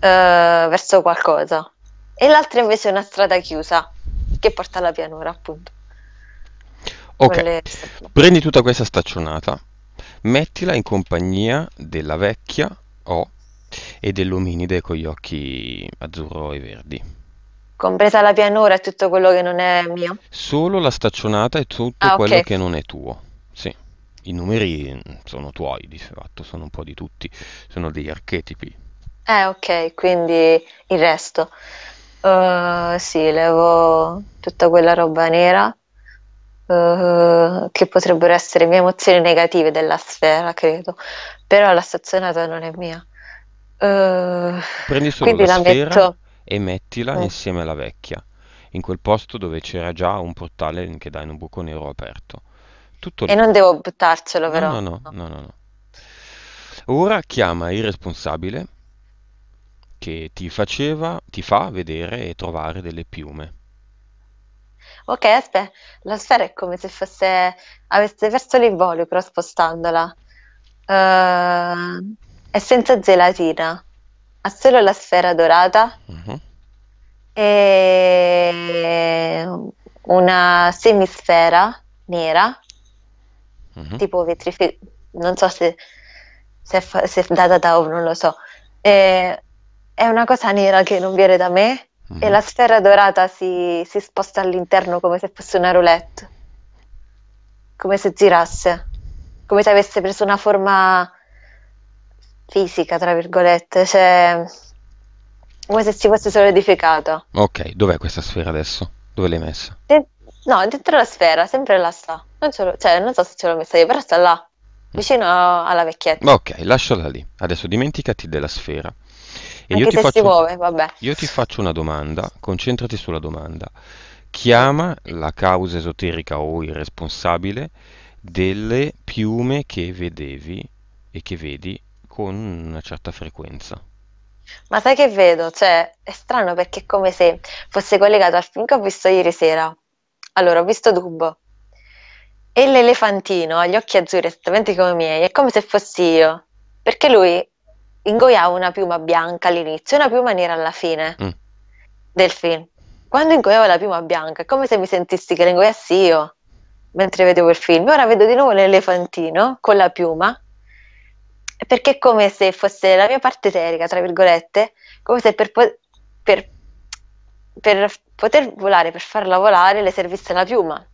verso qualcosa. E l'altra invece è una strada chiusa che porta alla pianura, appunto. Ok, quelle... prendi tutta questa staccionata, mettila in compagnia della vecchia O e dell'ominide con gli occhi azzurro e verdi. Compresa la pianura e tutto quello che non è mio? Solo la staccionata e tutto ah, quello che non è tuo. Sì, i numeri mm, sono tuoi di fatto, sono un po' di tutti, sono degli archetipi. Eh, ok, quindi il resto. Uh, sì, levo tutta quella roba nera uh, che potrebbero essere mie emozioni negative della sfera, credo, però la stazionata non è mia. Uh, Prendi solo la, la metto... e mettila eh. insieme alla vecchia, in quel posto dove c'era già un portale che dà in un buco nero aperto. Tutto e lì. non devo buttarcelo, però. No, no, no, no. no, no. Ora chiama il responsabile che ti faceva, ti fa vedere e trovare delle piume. Ok, aspetta, la sfera è come se fosse, avesse perso l'involucro spostandola. Uh, è senza gelatina, ha solo la sfera dorata uh-huh. e una semisfera nera, uh-huh. tipo vetrificata, non so se, se, fa- se, è data da o non lo so. E, è una cosa nera che non viene da me Mm. E la sfera dorata si, si sposta all'interno come se fosse una roulette, come se girasse, come se avesse preso una forma fisica, tra virgolette, cioè come se si fosse solidificata. Ok, dov'è questa sfera adesso? Dove l'hai messa? De- no, dentro la sfera, sempre là sta. Non, cioè, non so se ce l'ho messa io, però sta là, mm. vicino alla vecchietta. Ok, lasciala lì. Adesso dimenticati della sfera. E io ti, faccio, muove, io ti faccio una domanda, concentrati sulla domanda. Chiama la causa esoterica o il responsabile delle piume che vedevi e che vedi con una certa frequenza. Ma sai che vedo? Cioè, è strano perché è come se fosse collegato al film che ho visto ieri sera. Allora, ho visto Dubbo. E l'elefantino ha gli occhi azzurri esattamente come i miei, è come se fossi io. Perché lui ingoiavo una piuma bianca all'inizio e una piuma nera alla fine mm. del film. Quando ingoiavo la piuma bianca è come se mi sentissi che la ingoiassi io mentre vedevo il film. Ora vedo di nuovo l'elefantino con la piuma perché è come se fosse la mia parte eterica, tra virgolette, come se per, po- per, per poter volare, per farla volare, le servisse una piuma.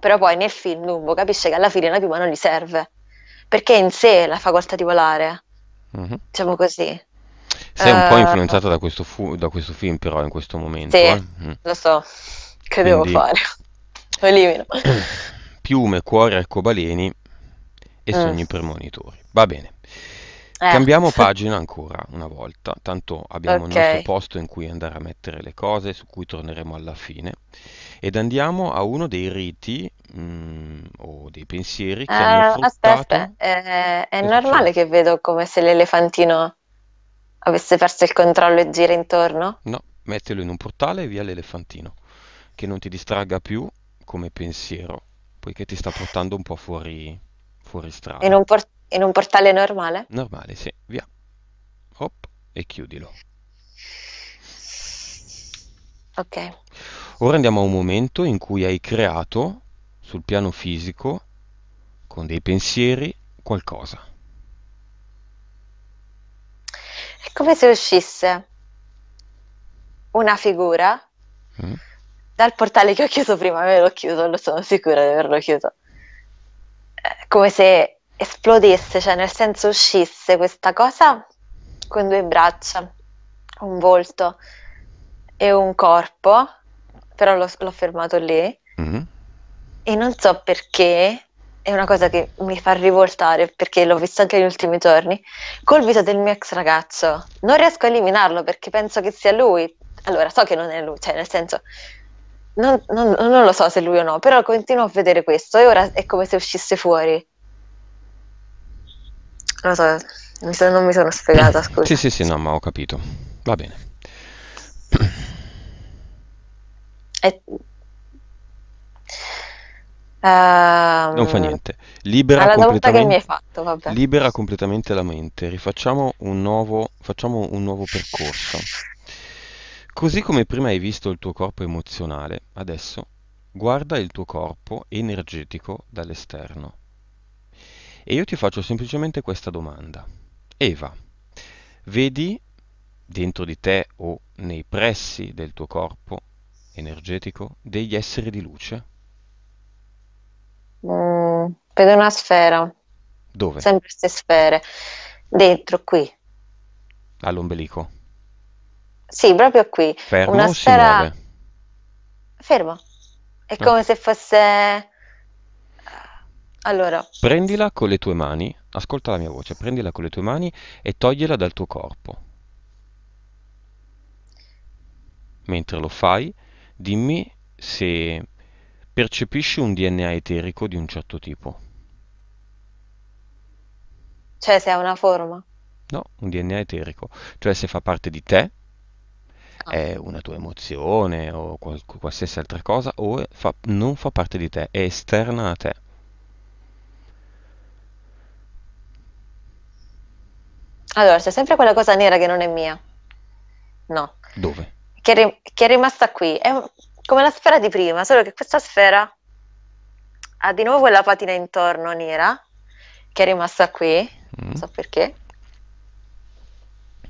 Però poi nel film Dumbo capisce che alla fine la piuma non gli serve, perché in sé la facoltà di volare. Mm-hmm. Diciamo così. Sei un po' eh, influenzato da, questo fu- da questo, film, però, in questo momento. Sì, eh? mm. lo so. Che Quindi, devo fare? Lo elimino. Piume, cuore, arcobaleni e sogni mm. premonitori. Va bene. Eh. Cambiamo pagina ancora una volta, tanto abbiamo okay. il nostro posto in cui andare a mettere le cose, su cui torneremo alla fine, ed andiamo a uno dei riti mh, mm, o dei pensieri che uh, hanno eh, fruttato... Aspetta, aspetta. Eh, è, normale che vedo come se l'elefantino avesse perso il controllo e gira intorno? No, mettilo in un portale e via l'elefantino, che non ti distragga più come pensiero, poiché ti sta portando un po' fuori, fuori strada. In un portale? In un portale normale? Normale, sì, via. Hop, e chiudilo. Ok. Ora andiamo a un momento in cui hai creato sul piano fisico, con dei pensieri, qualcosa. È come se uscisse una figura mm. dal portale che ho chiuso prima, me l'ho chiuso, lo sono sicura di averlo chiuso. È eh, come se esplodesse, cioè nel senso uscisse questa cosa con due braccia, un volto e un corpo, però l'ho, l'ho fermato lì mm-hmm. e non so perché, è una cosa che mi fa rivoltare perché l'ho visto anche negli ultimi giorni, col viso del mio ex ragazzo. Non riesco a eliminarlo perché penso che sia lui. Allora, so che non è lui, cioè nel senso, non, non, non lo so se lui o no, però continuo a vedere questo e ora è come se uscisse fuori. Non so, mi sono, non mi sono spiegata, eh, scusa. Sì, sì, sì, no, ma ho capito. Va bene. E... Um... Non fa niente. Libera completamente... Fatto, Libera completamente la mente. Rifacciamo un nuovo, facciamo un nuovo percorso. Così come prima hai visto il tuo corpo emozionale, adesso guarda il tuo corpo energetico dall'esterno. E io ti faccio semplicemente questa domanda. Eva, vedi dentro di te o nei pressi del tuo corpo energetico degli esseri di luce? Mm, vedo una sfera. Dove? Sempre queste sfere. Dentro, qui. All'ombelico? Sì, proprio qui. Fermo una sfera... Fermo. È ah. come se fosse allora, Prendila con le tue mani, ascolta la mia voce, prendila con le tue mani e togliela dal tuo corpo. Mentre lo fai, dimmi se percepisci un DNA eterico di un certo tipo. cioè se ha una forma. No, un DNA eterico, cioè se fa parte di te, Ah, è una tua emozione o qual- qualsiasi altra cosa, o fa- non fa parte di te, è esterna a te. Allora, c'è sempre quella cosa nera che non è mia. No. Dove? Che è, che è rimasta qui. È come la sfera di prima, solo che questa sfera ha di nuovo quella patina intorno nera che è rimasta qui, mm. non so perché.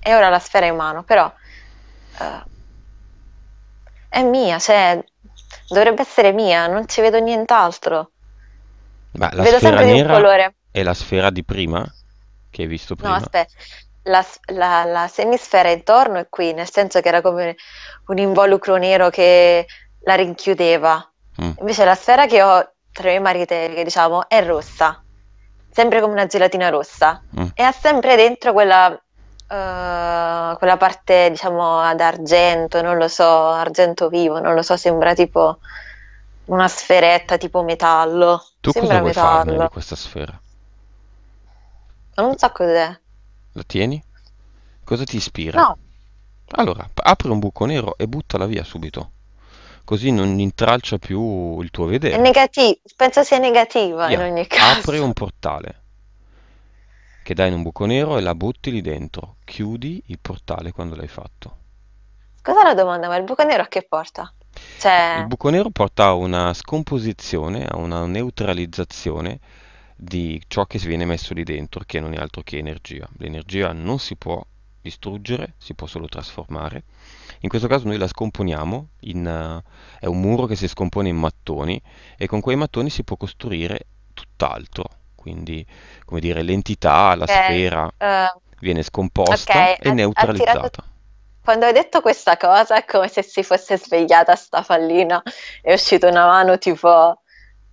E ora la sfera è in mano, però uh, è mia, cioè dovrebbe essere mia, non ci vedo nient'altro. Beh, la vedo sfera sempre nera di un colore. È la sfera di prima? che hai visto prima. No, aspetta. La, la, la, semisfera intorno è qui, nel senso che era come un involucro nero che la rinchiudeva. Mm. Invece la sfera che ho tra i maritelli, diciamo, è rossa, sempre come una gelatina rossa, mm. e ha sempre dentro quella, uh, quella parte, diciamo, ad argento, non lo so, argento vivo, non lo so, sembra tipo una sferetta tipo metallo. Tu sembra cosa vuoi metallo. farne di questa sfera? non so cos'è. Lo tieni? Cosa ti ispira? No. Allora, apri un buco nero e buttala via subito. Così non intralcia più il tuo vedere. È negativo, penso sia negativa via. in ogni caso. Apri un portale che dai in un buco nero e la butti lì dentro. Chiudi il portale quando l'hai fatto. Cosa la domanda? Ma il buco nero a che porta? Cioè... Il buco nero porta a una scomposizione, a una neutralizzazione di ciò che si viene messo lì dentro, che non è altro che energia. L'energia non si può distruggere, si può solo trasformare. In questo caso noi la scomponiamo, in, uh, è un muro che si scompone in mattoni e con quei mattoni si può costruire tutt'altro, quindi come dire l'entità, la okay. sfera uh, viene scomposta okay. e ha, neutralizzata. Ha Quando hai detto questa cosa è come se si fosse svegliata sta pallina e è uscita una mano tipo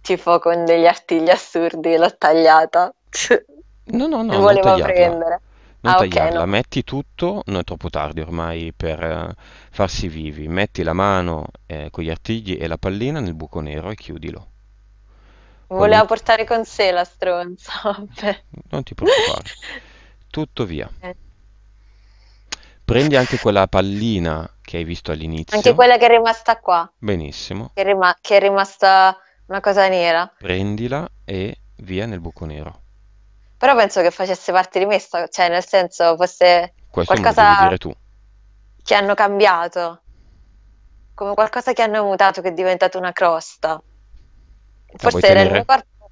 tipo con degli artigli assurdi l'ho tagliata. No, no, no, voleva non tagliarla. prendere. Non ah, tagliarla, okay, no. metti tutto, non è troppo tardi ormai per eh, farsi vivi, metti la mano eh, con gli artigli e la pallina nel buco nero e chiudilo. Voleva Quando... portare con sé la stronza, Non ti preoccupare. tutto via. Eh. Prendi anche quella pallina che hai visto all'inizio. Anche quella che è rimasta qua. Benissimo. che è, rima- che è rimasta una cosa nera. Prendila e via nel buco nero. Però penso che facesse parte di me, cioè nel senso fosse Questo qualcosa devi dire tu. che hanno cambiato, come qualcosa che hanno mutato, che è diventata una crosta. Forse era il mio corpo.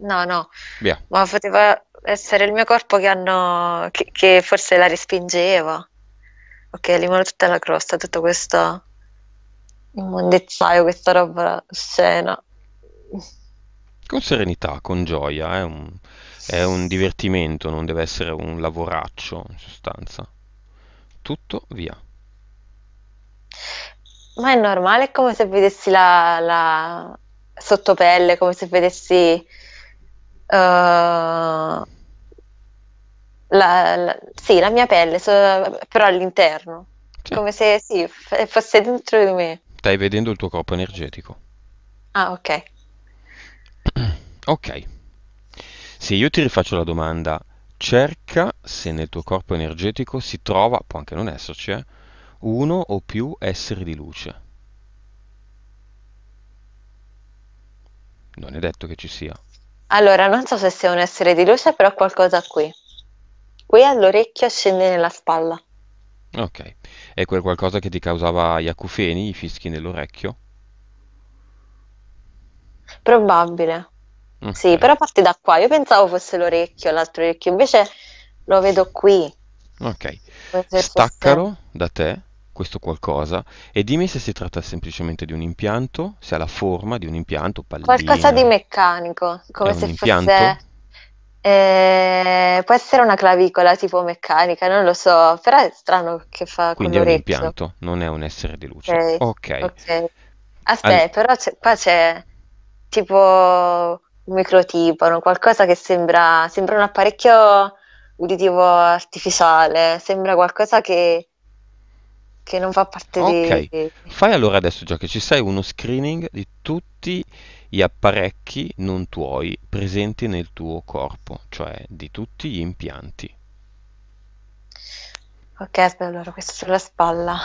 No, no, Via. ma poteva essere il mio corpo che hanno. che, che forse la respingeva. Ok, elimino tutta la crosta, tutto questo immondezzaio, questa roba scena con serenità, con gioia, è un, è un divertimento, non deve essere un lavoraccio in sostanza. Tutto via. Ma è normale, è come se vedessi la, la sottopelle, come se vedessi uh, la, la, sì, la mia pelle, so, però all'interno, sì. come se sì, fosse dentro di me. Stai vedendo il tuo corpo energetico. Ah, ok. ok, se io ti rifaccio la domanda, cerca se nel tuo corpo energetico si trova, può anche non esserci, eh, uno o più esseri di luce. Non è detto che ci sia. Allora, non so se sia un essere di luce, però qualcosa qui. Qui all'orecchio scende nella spalla. Ok. È quel qualcosa che ti causava gli acufeni, i fischi nell'orecchio? Probabile. Okay. Sì, però parti da qua. Io pensavo fosse l'orecchio, l'altro orecchio, invece lo vedo qui. Ok. Staccalo da te questo qualcosa e dimmi se si tratta semplicemente di un impianto, se ha la forma di un impianto, pallina. Qualcosa di meccanico, come se impianto? fosse... Eh, può essere una clavicola tipo meccanica, non lo so, però è strano che fa Quindi è un impianto, non è un essere di luce. Ok. okay. okay. Aspetta, All... però c'è, qua c'è tipo un microtimpano, qualcosa che sembra, sembra un apparecchio uditivo artificiale, sembra qualcosa che, che non fa parte okay. di... Fai allora adesso già che ci sei uno screening di tutti gli apparecchi non tuoi presenti nel tuo corpo, cioè di tutti gli impianti. Ok, aspetta, allora questo sulla spalla,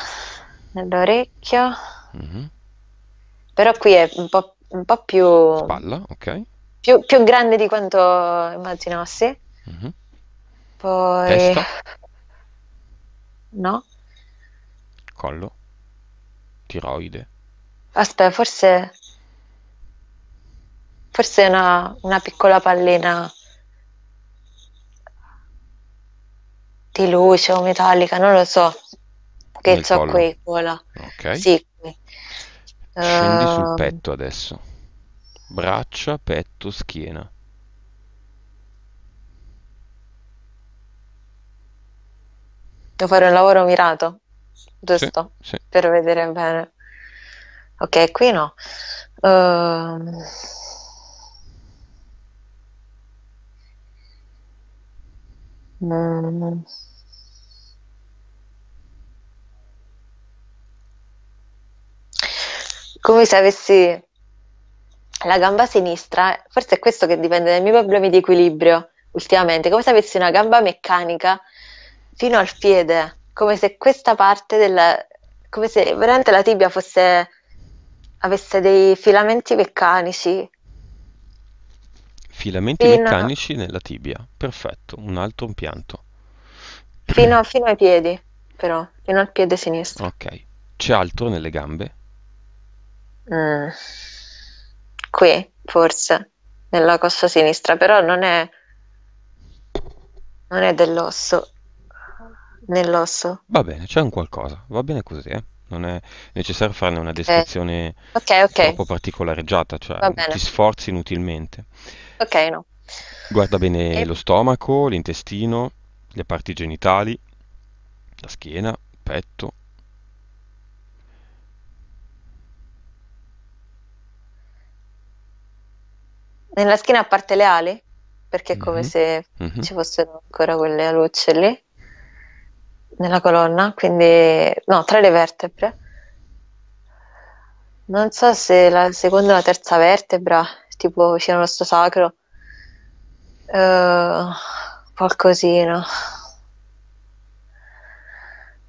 nell'orecchio. Mm-hmm. Però qui è un po' un po' più... Spalla, ok. Più, più grande di quanto immaginassi. Mm-hmm. Poi... Testa? No. Collo? Tiroide? Aspetta, forse... Forse una, una piccola pallina di luce o metallica, non lo so. Che Nel so collo. qui, cola. Ok. Sì, qui. Scendi sul ehm, petto adesso. Braccia, petto, schiena. Devo fare un lavoro mirato, giusto? Sì, sì. Per vedere bene. Ok, qui no. Uh... Mm. mm. come se avessi la gamba sinistra, forse è questo che dipende dai miei problemi di equilibrio ultimamente, come se avessi una gamba meccanica fino al piede, come se questa parte della, come se veramente la tibia fosse, avesse dei filamenti meccanici. Filamenti fino, meccanici nella tibia, perfetto, un altro impianto. Fino, fino ai piedi, però, fino al piede sinistro. Ok, c'è altro nelle gambe? mm, qui forse nella costa sinistra però non è non è dell'osso nell'osso va bene c'è un qualcosa va bene così eh? non è necessario farne una eh. descrizione eh. okay, okay. troppo particolareggiata cioè ti sforzi inutilmente ok no guarda bene e... lo stomaco l'intestino le parti genitali la schiena il petto Nella schiena a parte le ali, perché è come mm-hmm. se mm-hmm. ci fossero ancora quelle alucce lì, nella colonna, quindi no, tra le vertebre. Non so se la seconda o la terza vertebra, tipo vicino allo sacro, uh, eh, qualcosina.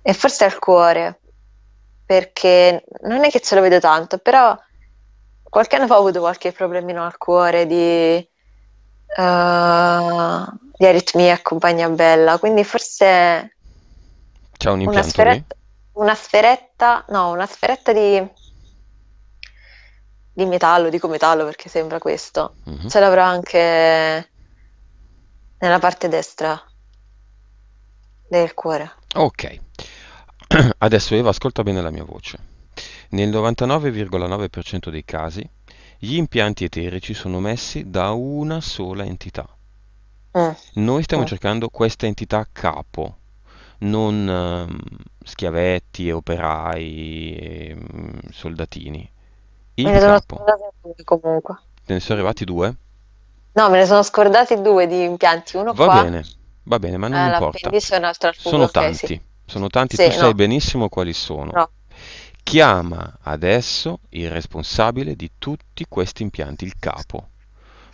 E forse al cuore, perché non è che ce lo vedo tanto, però qualche anno fa ho avuto qualche problemino al cuore di, uh, di aritmia e compagnia bella, quindi forse C'è un una, sferetta, una sferetta, no, una sferetta di, di metallo, dico metallo perché sembra questo, mm-hmm. ce l'avrò anche nella parte destra del cuore. Ok, adesso Eva ascolta bene la mia voce. Nel 99,9% dei casi gli impianti eterici sono messi da una sola entità. Eh, Noi stiamo eh. cercando questa entità capo, non ehm, schiavetti, operai, ehm, soldatini. Il Me ne sono capo. scordati due comunque. Te ne sono arrivati due? No, me ne sono scordati due di impianti, uno Va qua. bene, va bene, ma non eh, importa. l'appendice Sono ok, sì. tanti, sono tanti, Sì, tu sai benissimo quali sono. No, chiama adesso il responsabile di tutti questi impianti, il capo,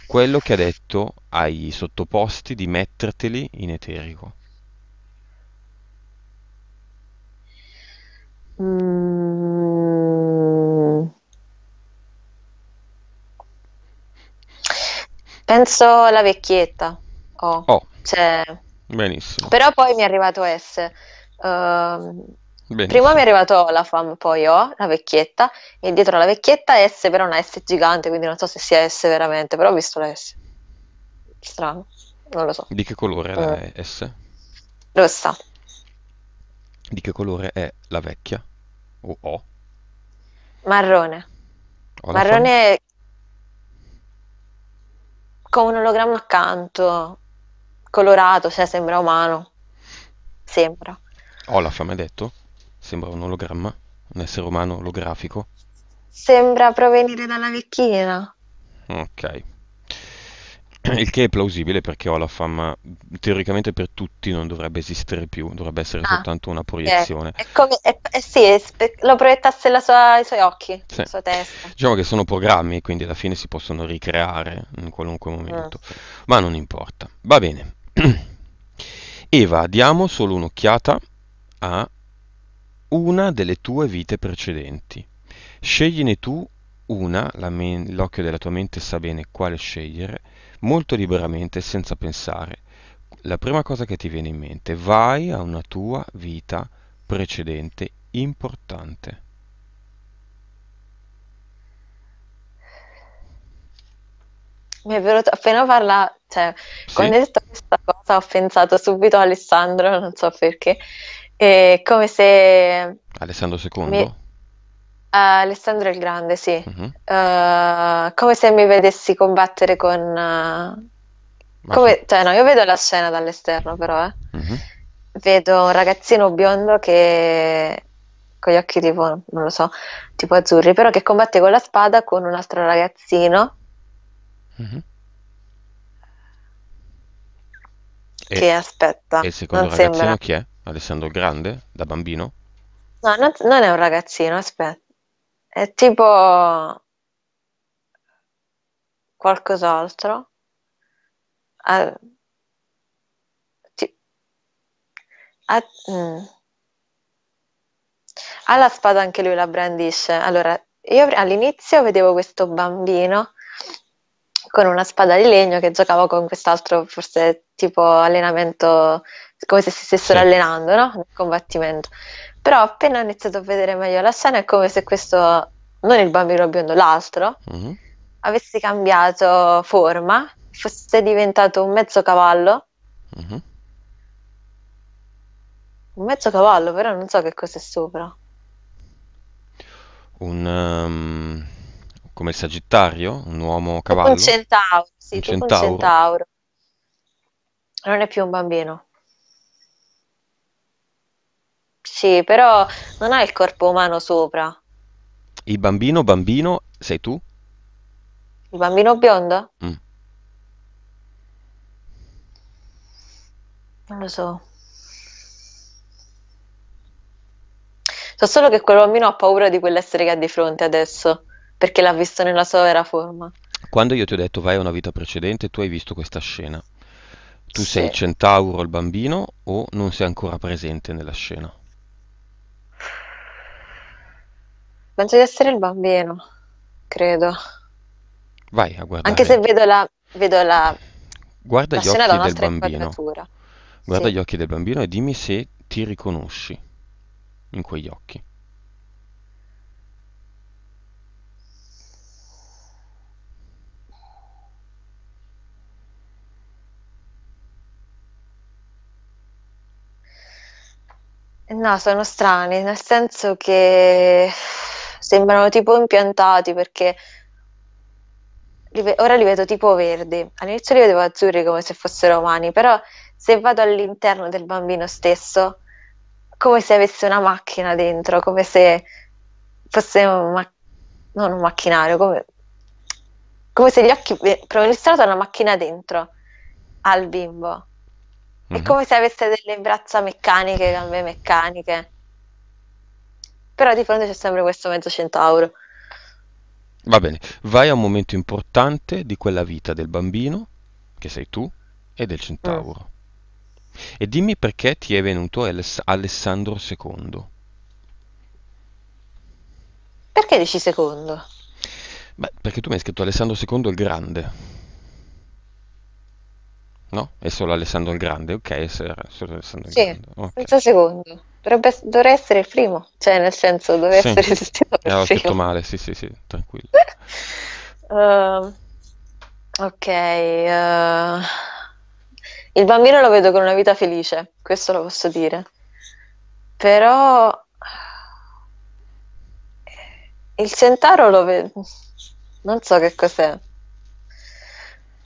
quello che ha detto ai sottoposti di metterteli in eterico. Mm. Penso alla vecchietta. Oh, oh. Cioè... Benissimo. Però poi mi è arrivato S. Uh, Benissimo. Prima mi è arrivato Olafam, poi ho la vecchietta, e dietro la vecchietta S, però una S gigante, quindi non so se sia S veramente, però ho visto la S. Strano, non lo so. Di che colore mm. è mm. la S? Rossa. Di che colore è la vecchia? O O? Marrone. O Marrone con un ologramma accanto, colorato, cioè sembra umano. Sembra. Olafam, hai detto? Sembra un ologramma, un essere umano olografico. Sembra provenire dalla vecchina. Ok. Il che è plausibile perché ho la fama, teoricamente per tutti non dovrebbe esistere più, dovrebbe essere ah, soltanto una eh, proiezione. Eh, è come, è, eh, è, sì, lo proiettasse sua, i suoi occhi, sì. la sua testa. Diciamo che sono programmi, quindi alla fine si possono ricreare in qualunque mm. momento, mm. ma non importa. Va bene. Eva, diamo solo un'occhiata a una delle tue vite precedenti. Scegline tu una, men- l'occhio della tua mente sa bene quale scegliere, molto liberamente senza pensare. La prima cosa che ti viene in mente, vai a una tua vita precedente importante. Mi è venuto appena parlato, cioè, sì. quando hai detto questa cosa ho pensato subito a Alessandro, non so perché, è come se... Alessandro II? Mi... Uh, Alessandro il Grande, sì. Uh-huh. Uh, come se mi vedessi combattere con... Uh... Come... Cioè, no, io vedo la scena dall'esterno però, eh. Uh-huh. Vedo un ragazzino biondo che con gli occhi tipo, non lo so, tipo azzurri, però che combatte con la spada con un altro ragazzino. Mm-hmm. Che e, aspetta. E il secondo non ragazzino sembra. chi è? Alessandro Grande, da bambino? No, non, non è un ragazzino, aspetta. È tipo qualcos'altro. Ah, ti- ah, mm. Ha ah, la spada anche lui, la brandisce. Allora, io all'inizio vedevo questo bambino con una spada di legno che giocava con quest'altro, forse tipo allenamento, come se si stessero sì. allenando, no? Nel combattimento. Però appena ho iniziato a vedere meglio la scena è come se questo, non il bambino biondo, l'altro, mm-hmm. avesse cambiato forma, fosse diventato un mezzo cavallo. Mm-hmm. Un mezzo cavallo, però non so che cosa è sopra. Un... Um come il Sagittario, un uomo cavallo. Un centauro, sì, un centauro. un centauro. Non è più un bambino. Sì, però non ha il corpo umano sopra. Il bambino bambino sei tu? Il bambino biondo? Mm. Non lo so. So solo che quel bambino ha paura di quell'essere che ha di fronte adesso perché l'ha visto nella sua vera forma. Quando io ti ho detto vai a una vita precedente, tu hai visto questa scena. Tu sì. sei centauro il bambino o non sei ancora presente nella scena? Penso di essere il bambino, credo. Vai a guardare. Anche se vedo la, vedo la, Guarda la gli scena occhi del bambino. Guarda sì. gli occhi del bambino e dimmi se ti riconosci in quegli occhi. No, sono strani, nel senso che sembrano tipo impiantati perché li ve- ora li vedo tipo verdi, all'inizio li vedevo azzurri come se fossero umani, però se vado all'interno del bambino stesso, come se avesse una macchina dentro, come se fosse un ma- non un macchinario, come, come se gli occhi provenissero da una macchina dentro al bimbo. È mm-hmm. come se avesse delle braccia meccaniche, gambe meccaniche. Però di fronte c'è sempre questo mezzo centauro. Va bene, vai a un momento importante di quella vita del bambino, che sei tu, e del centauro. Mm. E dimmi perché ti è venuto Aless- Alessandro II. Perché dici secondo? Beh, perché tu mi hai scritto Alessandro II il Grande. No? È solo Alessandro il Grande, ok? È solo Alessandro il Grande. Okay. senza secondo. Dovrebbe, dovrei essere il primo, cioè nel senso dovrebbe sì. essere il primo. Eh, ho scritto male, sì sì sì, tranquillo. uh, ok, uh, il bambino lo vedo con una vita felice, questo lo posso dire, però il centauro lo vedo, non so che cos'è,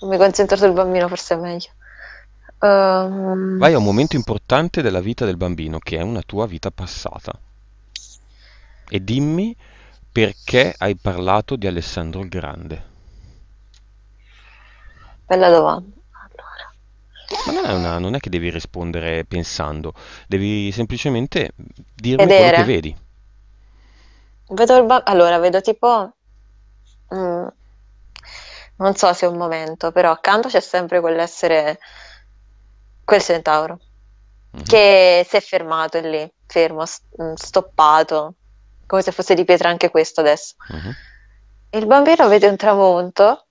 mi concentro sul bambino forse è meglio. Um, Vai a un momento importante della vita del bambino, che è una tua vita passata. E dimmi perché hai parlato di Alessandro il Grande. Bella domanda. Allora. Ma non è, una, non è, che devi rispondere pensando, devi semplicemente dirmi Vedere. quello che vedi. Vedo il ba- allora, vedo tipo... Mm, non so se è un momento, però accanto c'è sempre quell'essere quel centauro mm-hmm. che si è fermato lì, fermo, mm, stoppato, come se fosse di pietra anche questo adesso. Mm-hmm. Il bambino vede un tramonto,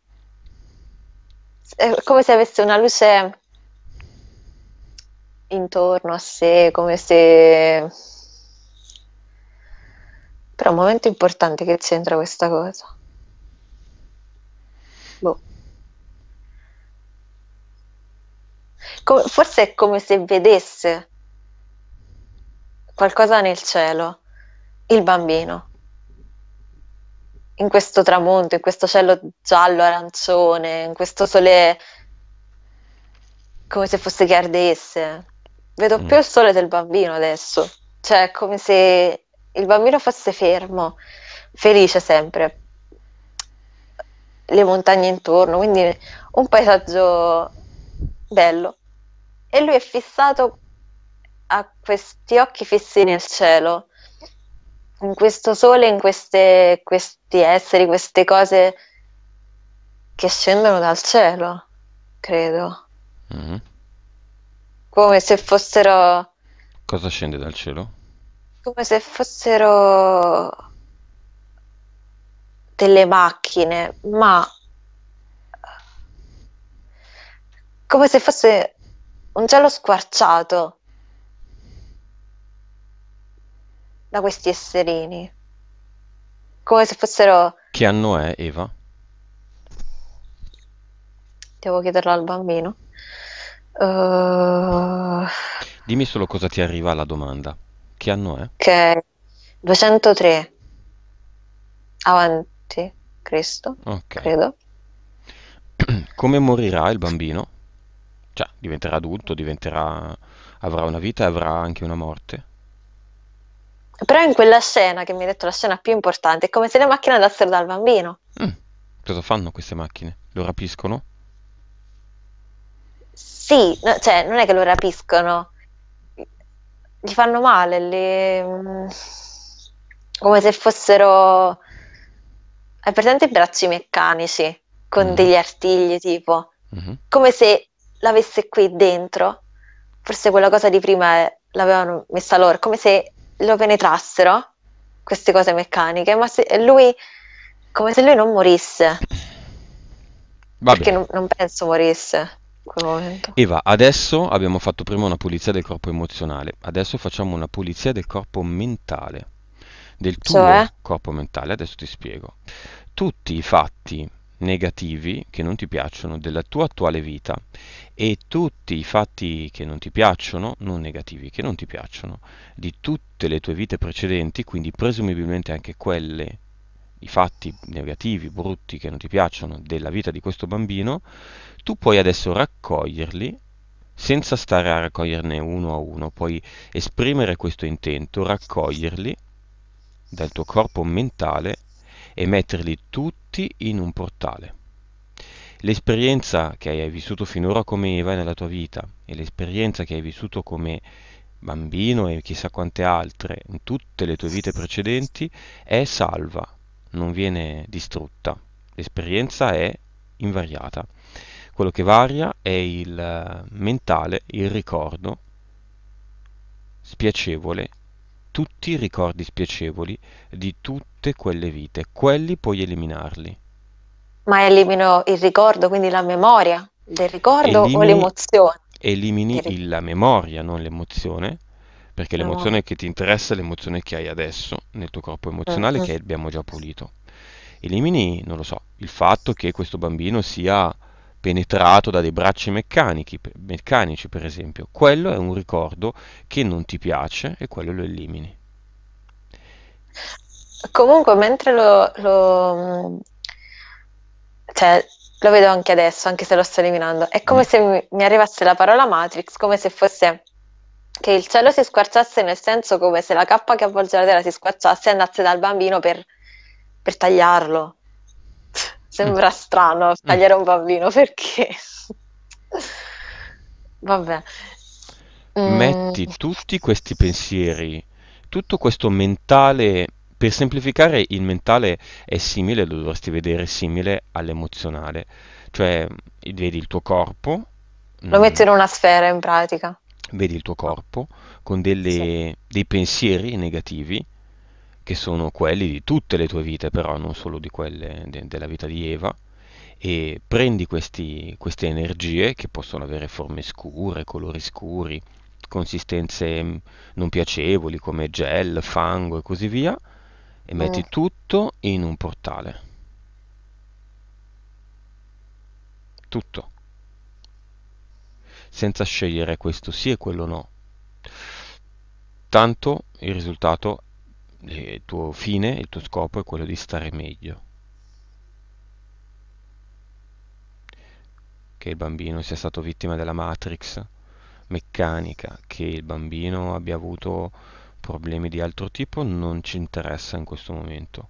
è come se avesse una luce intorno a sé, come se... Però è un momento importante che c'entra questa cosa. Co- forse è come se vedesse qualcosa nel cielo, il bambino, in questo tramonto, in questo cielo giallo-arancione, in questo sole come se fosse che ardesse. Vedo mm. più il sole del bambino adesso, cioè come se il bambino fosse fermo, felice sempre, le montagne intorno, quindi un paesaggio bello. E lui è fissato a questi occhi fissi nel cielo, in questo sole, in queste, questi esseri, queste cose che scendono dal cielo, credo. Mm-hmm. Come se fossero... Cosa scende dal cielo? Come se fossero delle macchine, ma come se fosse un cielo squarciato da questi esserini, come se fossero... Che anno è Eva? Devo chiederlo al bambino. Uh... Dimmi solo cosa ti arriva alla domanda. Che anno è? Che 203 avanti Cristo, okay. credo. Come morirà il bambino? cioè diventerà adulto, diventerà, avrà una vita e avrà anche una morte. Però in quella scena, che mi hai detto la scena più importante, è come se le macchine andassero dal bambino. Mm. Cosa fanno queste macchine? Lo rapiscono? Sì, no, cioè non è che lo rapiscono, gli fanno male, le... Mm, come se fossero... Hai presente i bracci meccanici con mm. degli artigli tipo? Mm-hmm. Come se l'avesse qui dentro. Forse quella cosa di prima eh, l'avevano messa loro, come se lo penetrassero queste cose meccaniche, ma se eh, lui come se lui non morisse. Vabbè. Perché non, non penso morisse. in quel momento. Eva, adesso abbiamo fatto prima una pulizia del corpo emozionale, adesso facciamo una pulizia del corpo mentale, del tuo cioè? corpo mentale, adesso ti spiego. Tutti i fatti negativi che non ti piacciono della tua attuale vita e tutti i fatti che non ti piacciono, non negativi, che non ti piacciono, di tutte le tue vite precedenti, quindi presumibilmente anche quelle, i fatti negativi, brutti, che non ti piacciono della vita di questo bambino, tu puoi adesso raccoglierli senza stare a raccoglierne uno a uno, puoi esprimere questo intento, raccoglierli dal tuo corpo mentale e metterli tutti in un portale. L'esperienza che hai vissuto finora come Eva nella tua vita e l'esperienza che hai vissuto come bambino e chissà quante altre in tutte le tue vite precedenti è salva, non viene distrutta. L'esperienza è invariata. Quello che varia è il mentale, il ricordo spiacevole tutti i ricordi spiacevoli di tutte quelle vite, quelli puoi eliminarli. Ma elimino il ricordo, quindi la memoria del ricordo Elimini- o l'emozione? Elimini il- la memoria, non l'emozione, perché mm. l'emozione che ti interessa è l'emozione che hai adesso nel tuo corpo emozionale Mhm. che abbiamo già pulito. Elimini, non lo so, il fatto che questo bambino sia penetrato da dei bracci meccanici, meccanici per esempio. Quello è un ricordo che non ti piace e quello lo elimini. Comunque, mentre lo, lo, mm, cioè, lo vedo anche adesso, anche se lo sto eliminando, è come mm. se mi arrivasse la parola Matrix, come se fosse che il cielo si squarciasse nel senso come se la cappa che avvolge la terra si squarciasse e andasse dal bambino per, per tagliarlo. Sembra mm. strano mm. tagliare un bambino perché. Vabbè. Metti mm. tutti questi pensieri, tutto questo mentale. Per semplificare, il mentale è simile, lo dovresti vedere simile all'emozionale. Cioè, vedi il tuo corpo. Lo metto in una sfera in pratica. Vedi il tuo corpo con delle, sì. dei pensieri negativi che sono quelli di tutte le tue vite, però non solo di quelle de- della vita di Eva, e prendi questi, queste energie che possono avere forme scure, colori scuri, consistenze mm, non piacevoli come gel, fango e così via, e mm. metti tutto in un portale. Tutto. Senza scegliere questo sì e quello no. Tanto il risultato il tuo fine, il tuo scopo è quello di stare meglio. Che il bambino sia stato vittima della Matrix meccanica, che il bambino abbia avuto problemi di altro tipo, non ci interessa in questo momento.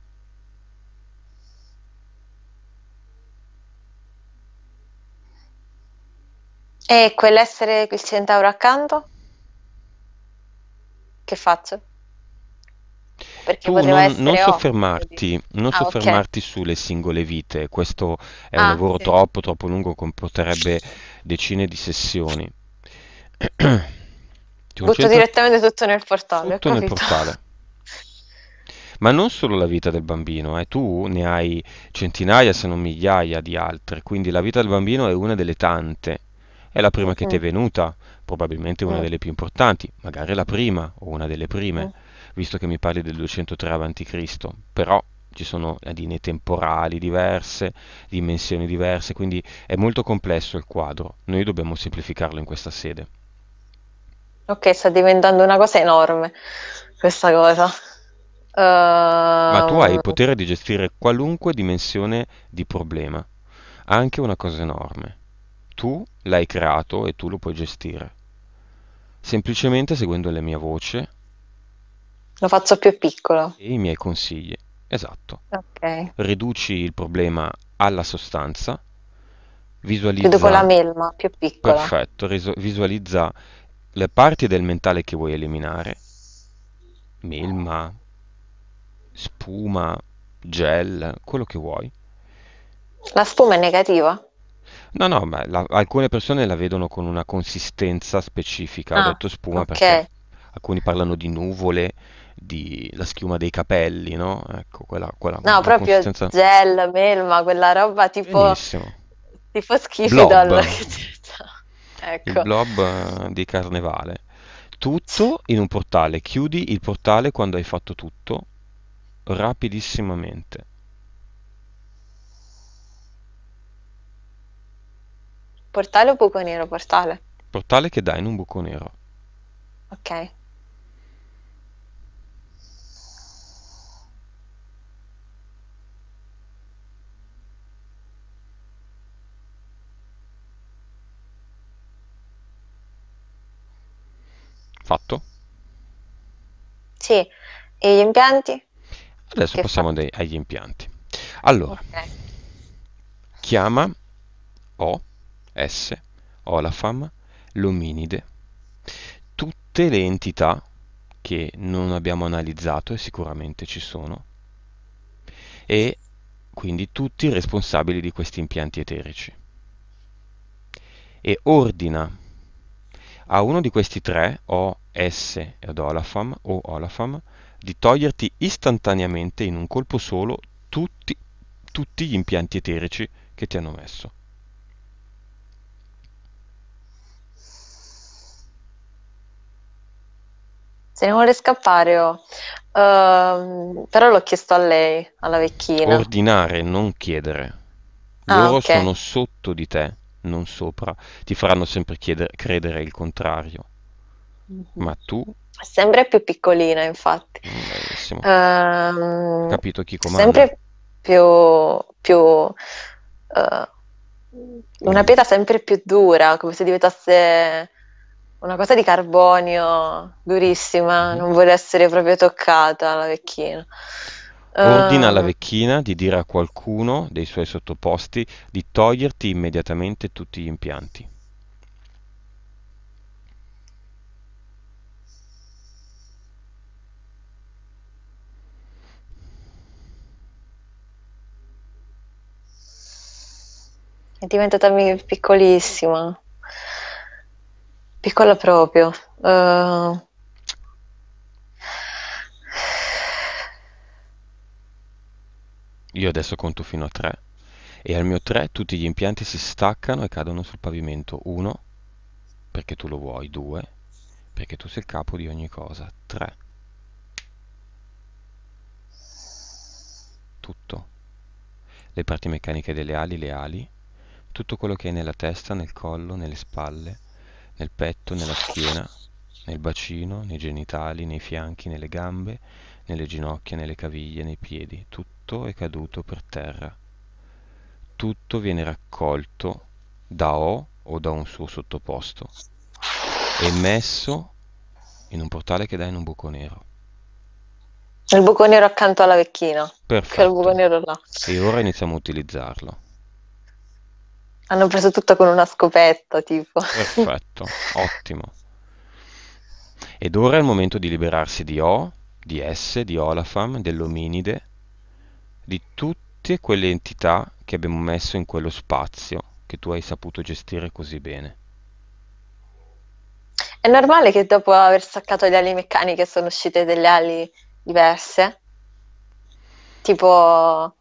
E quell'essere il centauro accanto? Che faccio? Perché tu non, non soffermarti, non ah, soffermarti okay. sulle singole vite, questo è un ah, lavoro sì. troppo, troppo lungo, comporterebbe decine di sessioni. Ti Butto direttamente tutto nel portale. Tutto nel portale. Ma non solo la vita del bambino, eh. tu ne hai centinaia se non migliaia di altre, quindi la vita del bambino è una delle tante, è la prima che ti è mm. venuta, probabilmente una mm. delle più importanti, magari la prima o una delle prime. Mm visto che mi parli del 203 a.C., però ci sono linee temporali diverse, dimensioni diverse, quindi è molto complesso il quadro, noi dobbiamo semplificarlo in questa sede. Ok, sta diventando una cosa enorme questa cosa. Uh... Ma tu hai il eh, potere di gestire qualunque dimensione di problema, anche una cosa enorme. Tu l'hai creato e tu lo puoi gestire. Semplicemente seguendo la mia voce lo faccio più piccolo. E i miei consigli. Esatto. Okay. Riduci il problema alla sostanza, visualizza... Vedo con la melma, più piccola. Perfetto, visualizza le parti del mentale che vuoi eliminare, melma, spuma, gel, quello che vuoi. La spuma è negativa? No, no, ma la, alcune persone la vedono con una consistenza specifica, ah, ho detto spuma okay. perché alcuni parlano di nuvole, di, la schiuma dei capelli, no? Ecco, quella, quella No, proprio consistenza... gel, melma, quella roba tipo, Benissimo. tipo schifidol. ecco. Il blob eh, di carnevale. Tutto in un portale, chiudi il portale quando hai fatto tutto rapidissimamente. Portale o buco nero? Portale. Portale che dà in un buco nero. Ok. Fatto? Sì, e gli impianti? Adesso che passiamo dei, agli impianti. Allora, okay. chiama O, S, Olafam, l'ominide, tutte le entità che non abbiamo analizzato e sicuramente ci sono, e quindi tutti i responsabili di questi impianti eterici. E ordina a uno di questi tre, O, S ed Olafam, o Olafam, di toglierti istantaneamente in un colpo solo tutti, tutti gli impianti eterici che ti hanno messo. Se ne vuole scappare, oh. Uh, però l'ho chiesto a lei, alla vecchina. Ordinare, non chiedere. Ah, Loro ah, okay. sono sotto di te non sopra, ti faranno sempre chiedere, credere il contrario. Mm-hmm. Ma tu... Sempre più piccolina, infatti. Mm, bellissimo. Um, capito chi comanda. Sempre più... più uh, una mm. pietra sempre più dura, come se diventasse una cosa di carbonio durissima, mm-hmm. non vuole essere proprio toccata la vecchina. Ordina alla ehm, vecchina di dire a qualcuno dei suoi sottoposti di toglierti immediatamente tutti gli impianti. È diventata piccolissima, piccola proprio. Uh Io adesso conto fino a 3 e al mio 3 tutti gli impianti si staccano e cadono sul pavimento. 1 perché tu lo vuoi, 2 perché tu sei il capo di ogni cosa, 3 tutto. Le parti meccaniche delle ali, le ali, tutto quello che hai nella testa, nel collo, nelle spalle, nel petto, nella schiena, nel bacino, nei genitali, nei fianchi, nelle gambe, nelle ginocchia, nelle caviglie, nei piedi. Tutto è caduto per terra. Tutto viene raccolto da O o da un suo sottoposto e messo in un portale che dà in un buco nero. Il buco nero accanto alla vecchina. Perfetto. Che il buco nero là. E ora iniziamo a utilizzarlo. Hanno preso tutto con una scopetta, tipo. Perfetto, ottimo. Ed ora è il momento di liberarsi di O di S, di Olafam, dell'ominide, di tutte quelle entità che abbiamo messo in quello spazio che tu hai saputo gestire così bene. È normale che dopo aver staccato le ali meccaniche sono uscite delle ali diverse? Tipo...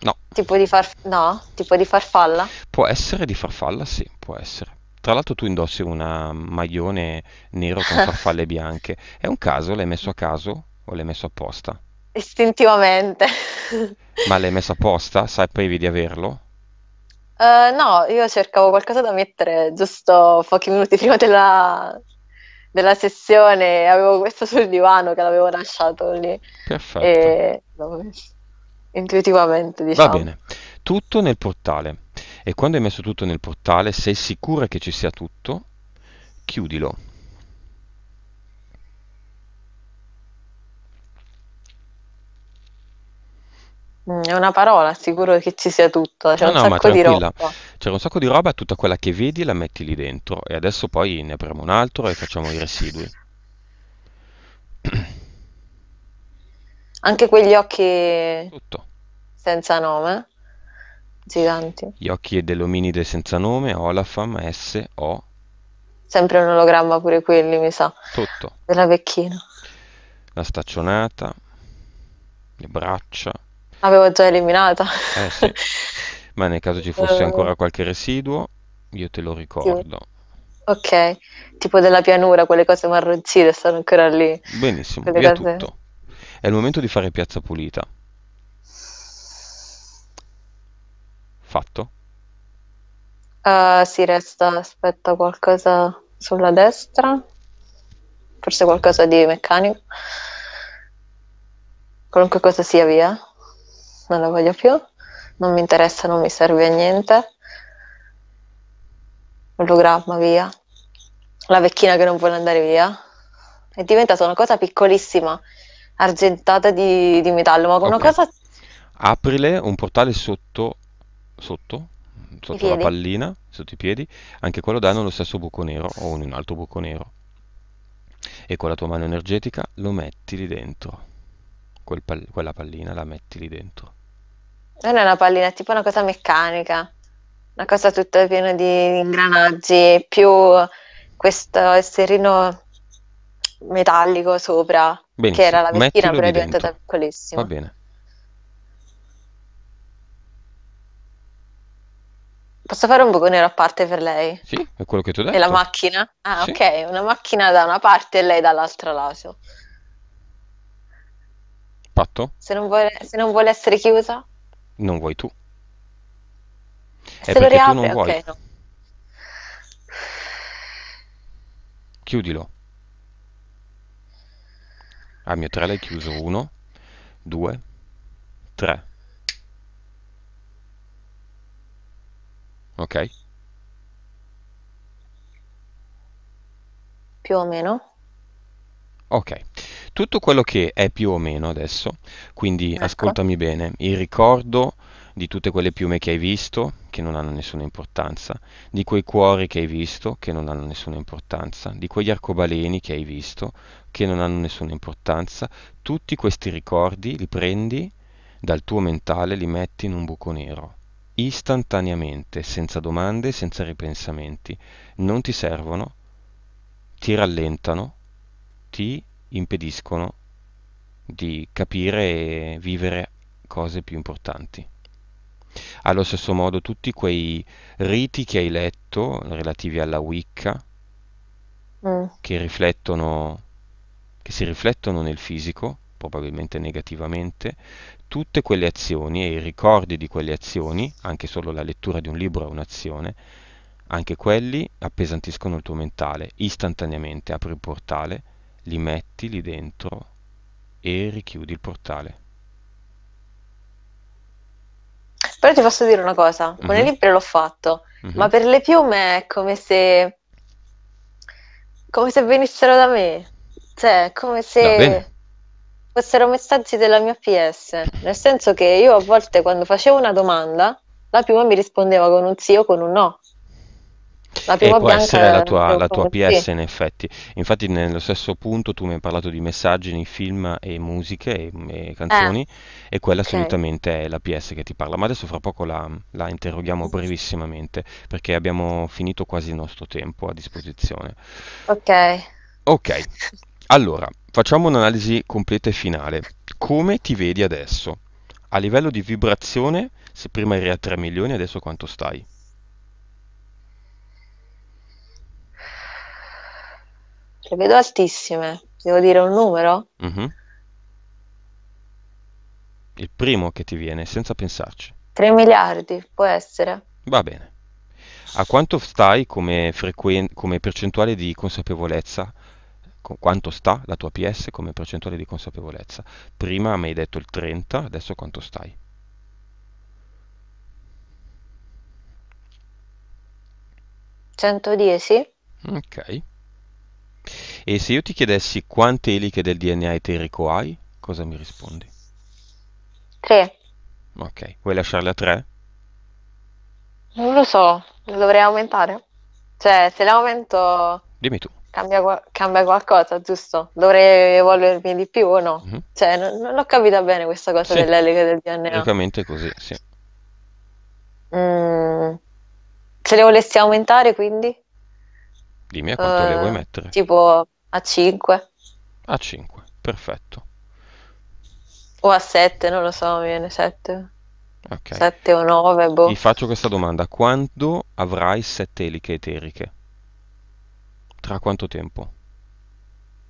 No. Tipo di, farf... no? tipo di farfalla? Può essere di farfalla, sì, può essere. Tra l'altro tu indossi un maglione nero con farfalle bianche. È un caso? L'hai messo a caso o l'hai messo apposta? Istintivamente. Ma l'hai messo apposta? Sapevi di averlo? Eh, no, io cercavo qualcosa da mettere giusto pochi minuti prima della, della sessione. Avevo questo sul divano che l'avevo lasciato lì. Perfetto. E... Intuitivamente, diciamo. Va bene. Tutto nel portale e quando hai messo tutto nel portale, sei sicura che ci sia tutto, chiudilo. Mm, è una parola, sicuro che ci sia tutto, c'è No, un no, ma sacco di roba. C'era un sacco di roba, tutta quella che vedi la metti lì dentro e adesso poi ne apriamo un altro e facciamo i residui. Anche quegli occhi Tutto. senza nome giganti. Gli occhi dell'ominide senza nome, Olafam, S, O. Sempre un ologramma pure quelli, mi sa. Tutto. Della vecchina. La staccionata, le braccia. L'avevo già eliminata. Eh sì. Ma nel caso ci fosse eh. ancora qualche residuo, io te lo ricordo. Sì. Ok, tipo della pianura, quelle cose marroncine stanno ancora lì. Benissimo, quelle via cose... tutto. È il momento di fare piazza pulita. fatto? Uh, si resta, aspetta qualcosa sulla destra, forse qualcosa di meccanico. Qualunque cosa sia via, non la voglio più, non mi interessa, non mi serve a niente. Ologramma via, la vecchina che non vuole andare via. È diventata una cosa piccolissima, argentata di, di metallo, ma okay. una cosa... Aprile un portale sotto sotto, sotto la pallina, sotto i piedi, anche quello danno lo stesso buco nero o un altro buco nero. E con la tua mano energetica lo metti lì dentro. Quel pal- quella pallina la metti lì dentro. Non è una pallina, è tipo una cosa meccanica, una cosa tutta piena di ingranaggi, più questo esserino metallico sopra, Benissimo. che era la vecchina, però è diventata piccolissima. Va bene. Posso fare un buco nero a parte per lei? Sì, è quello che tu hai detto. E la macchina? Ah, sì. ok, una macchina da una parte e lei dall'altro lato. Fatto? Se non vuole, se non vuole essere chiusa? Non vuoi tu. Se è se lo riapre, ok, no. Chiudilo. A ah, mio tre l'hai chiuso Uno, due, tre. Ok. Più o meno? Ok. Tutto quello che è più o meno adesso, quindi ecco. ascoltami bene, il ricordo di tutte quelle piume che hai visto, che non hanno nessuna importanza, di quei cuori che hai visto, che non hanno nessuna importanza, di quegli arcobaleni che hai visto, che non hanno nessuna importanza, tutti questi ricordi li prendi dal tuo mentale, li metti in un buco nero istantaneamente, senza domande, senza ripensamenti. Non ti servono, ti rallentano, ti impediscono di capire e vivere cose più importanti. Allo stesso modo tutti quei riti che hai letto relativi alla Wicca, Mm. che riflettono, che si riflettono nel fisico, probabilmente negativamente, tutte quelle azioni e i ricordi di quelle azioni, anche solo la lettura di un libro è un'azione, anche quelli appesantiscono il tuo mentale istantaneamente, apri il portale, li metti lì dentro e richiudi il portale. Però ti posso dire una cosa, con mm-hmm. le mhm. libri l'ho fatto, mm-hmm. ma mhm. per le piume è come se... come se venissero da me, cioè come se... Questi erano messaggi della mia PS, nel senso che io a volte quando facevo una domanda, la prima mi rispondeva con un sì o con un no. La e può essere la tua, la tua PS sì. in effetti. Infatti nello stesso punto tu mi hai parlato di messaggi in film e musiche e, e canzoni eh. e quella okay. assolutamente è la PS che ti parla. Ma adesso fra poco la, la interroghiamo brevissimamente perché abbiamo finito quasi il nostro tempo a disposizione. Ok. Ok. Allora, Facciamo un'analisi completa e finale. Come ti vedi adesso? A livello di vibrazione, se prima eri a 3 milioni, adesso quanto stai? Le vedo altissime. Devo dire un numero? Uh-huh. Il primo che ti viene, senza pensarci. 3 miliardi, può essere. Va bene. A quanto stai come, frequen- come percentuale di consapevolezza quanto sta la tua PS come percentuale di consapevolezza. Prima mi hai detto il 30, adesso quanto stai? «110». Ok. E se io ti chiedessi quante eliche del DNA eterico hai, cosa mi rispondi? 3. Ok, vuoi lasciarle a 3? Non lo so, dovrei aumentare. Cioè, se le aumento... Dimmi tu. Cambia, cambia, qualcosa, giusto? Dovrei evolvermi di più o no? Mm-hmm. Cioè, non, non, ho capita bene questa cosa sì. dell'elica del DNA. Esattamente così, sì. Mm, se le volessi aumentare, quindi? Dimmi a quanto uh, le eh, vuoi mettere. Tipo a 5. A 5, perfetto. O a 7, non lo so, viene 7. Okay. 7 o 9, boh. Ti faccio questa domanda. Quando avrai 7 eliche eteriche? Tra quanto tempo?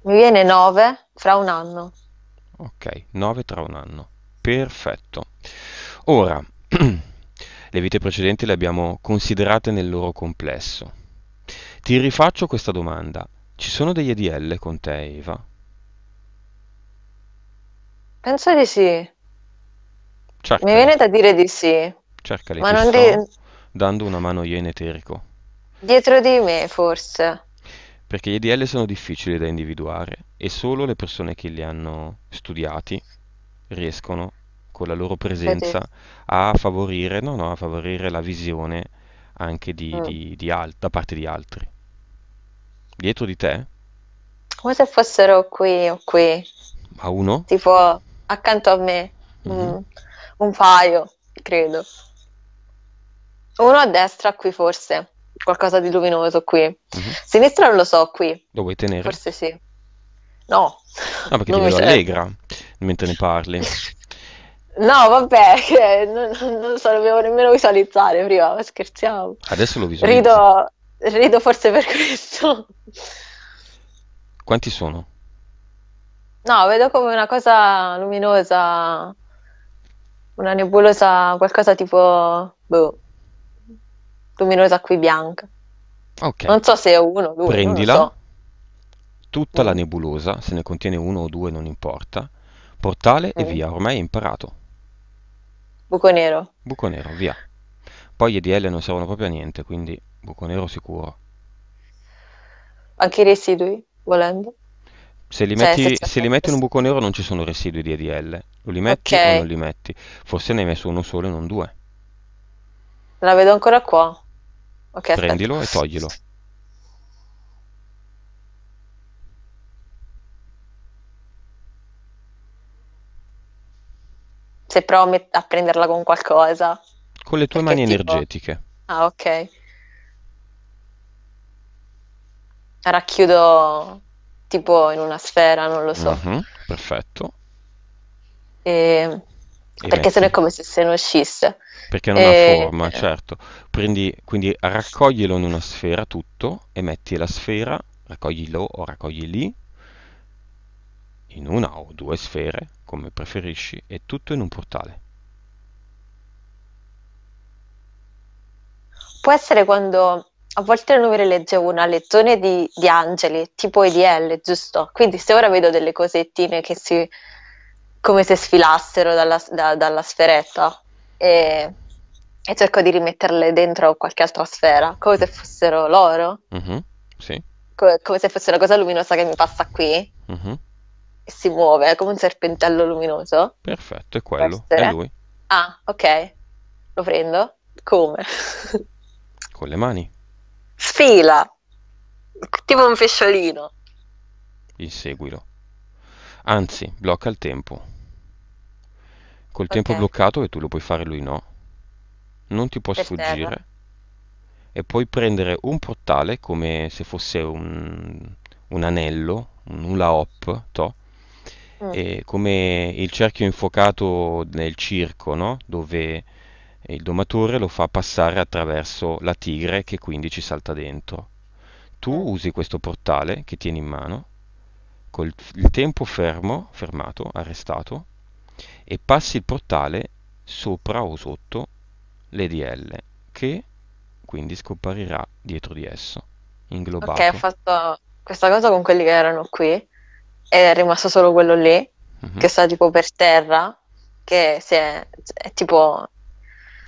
Mi viene 9 fra un anno. Ok, 9 tra un anno. Perfetto. Ora, le vite precedenti le abbiamo considerate nel loro complesso. Ti rifaccio questa domanda. Ci sono degli EDL con te, Eva? Penso di sì. Cercali. Mi viene da dire di sì. Cercali, ma non sto di... dando una mano io in eterico. Dietro di me, forse perché gli EDL sono difficili da individuare e solo le persone che li hanno studiati riescono con la loro presenza a favorire, no, no, a favorire la visione anche di, mm. di, di al- da parte di altri. Dietro di te? Come se fossero qui o qui. A uno? Tipo accanto a me. Mm. Mm-hmm. Un paio, credo. Uno a destra qui forse qualcosa di luminoso qui. Mm-hmm. Sinistra non lo so qui. Lo vuoi tenere? Forse sì. No. No, perché non ti vedo allegra mentre ne parli. No, vabbè, non, non sapevo nemmeno visualizzare prima, ma scherziamo. Adesso lo visualizzo. Rido, rido forse per questo. Quanti sono? No, vedo come una cosa luminosa, una nebulosa, qualcosa tipo... Boh luminosa qui bianca. Ok. Non so se è uno o due. Prendila. So. Tutta la nebulosa, se ne contiene uno o due non importa. Portale mm. e via, ormai è imparato. Buco nero. Buco nero, via. Poi gli EDL non servono proprio a niente, quindi buco nero sicuro. Anche i residui, volendo. Se li, cioè, metti, se se li metti, in un buco nero non ci sono residui di EDL. Lo li metti okay. o non li metti. Forse ne hai messo uno solo e non due. La vedo ancora qua. Okay, Prendilo aspetta. e toglilo. Se provo a prenderla con qualcosa. Con le tue mani tipo? energetiche. Ah, ok. Racchiudo tipo in una sfera, non lo so. Uh-huh, perfetto. E ehm, eh, perché se no è come se se ne uscisse. Perché non e... ha eh, forma, eh. certo. Prendi, quindi raccoglilo in una sfera tutto e metti la sfera, raccoglilo o raccogli lì in una o due sfere, come preferisci, e tutto in un portale. Può essere quando a volte non mi legge una lezione di, di angeli, tipo EDL, giusto? Quindi se ora vedo delle cosettine che si come se sfilassero dalla, da, dalla sferetta e, e, cerco di rimetterle dentro qualche altra sfera, come se fossero l'oro, mm-hmm, sì. come, come se fosse una cosa luminosa che mi passa qui mm-hmm. e si muove come un serpentello luminoso. Perfetto, è quello, è lui. Ah, ok, lo prendo. Come? Con le mani. Sfila, tipo un pesciolino. Inseguilo. Anzi, blocca il tempo. Col Ok. tempo bloccato, e tu lo puoi fare, lui no, non ti può Per terra. sfuggire e puoi prendere un portale come se fosse un, un anello, un hula hop toh, Mm. e come il cerchio infuocato nel circo, no? Dove il domatore lo fa passare attraverso la tigre che quindi ci salta dentro. Tu mm. usi questo portale che tieni in mano col il tempo fermo, fermato, arrestato, e passi il portale sopra o sotto l'EDL, che quindi scomparirà dietro di esso, inglobato. Ok, ho fatto questa cosa con quelli che erano qui, ed è rimasto solo quello lì, uh-huh. che sta tipo per terra, che si è, è tipo...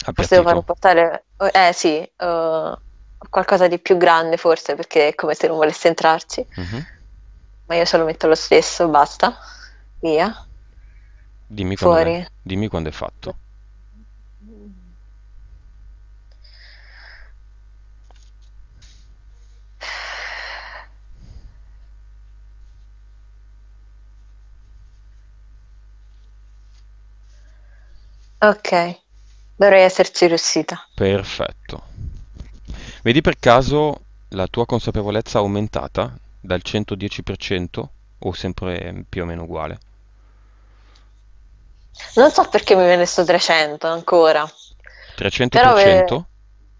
Appiattito. Forse devo fare un portale... Oh, eh sì, uh, qualcosa di più grande forse, perché è come se non volesse entrarci. Uh-huh ma io ce lo metto lo stesso, basta, via. Dimmi quando, Fuori. È, dimmi quando è fatto. Ok, dovrei esserci riuscita. Perfetto. Vedi per caso la tua consapevolezza aumentata dal 110% o sempre più o meno uguale? Non so perché mi viene su 300 ancora. 300%? Però ve-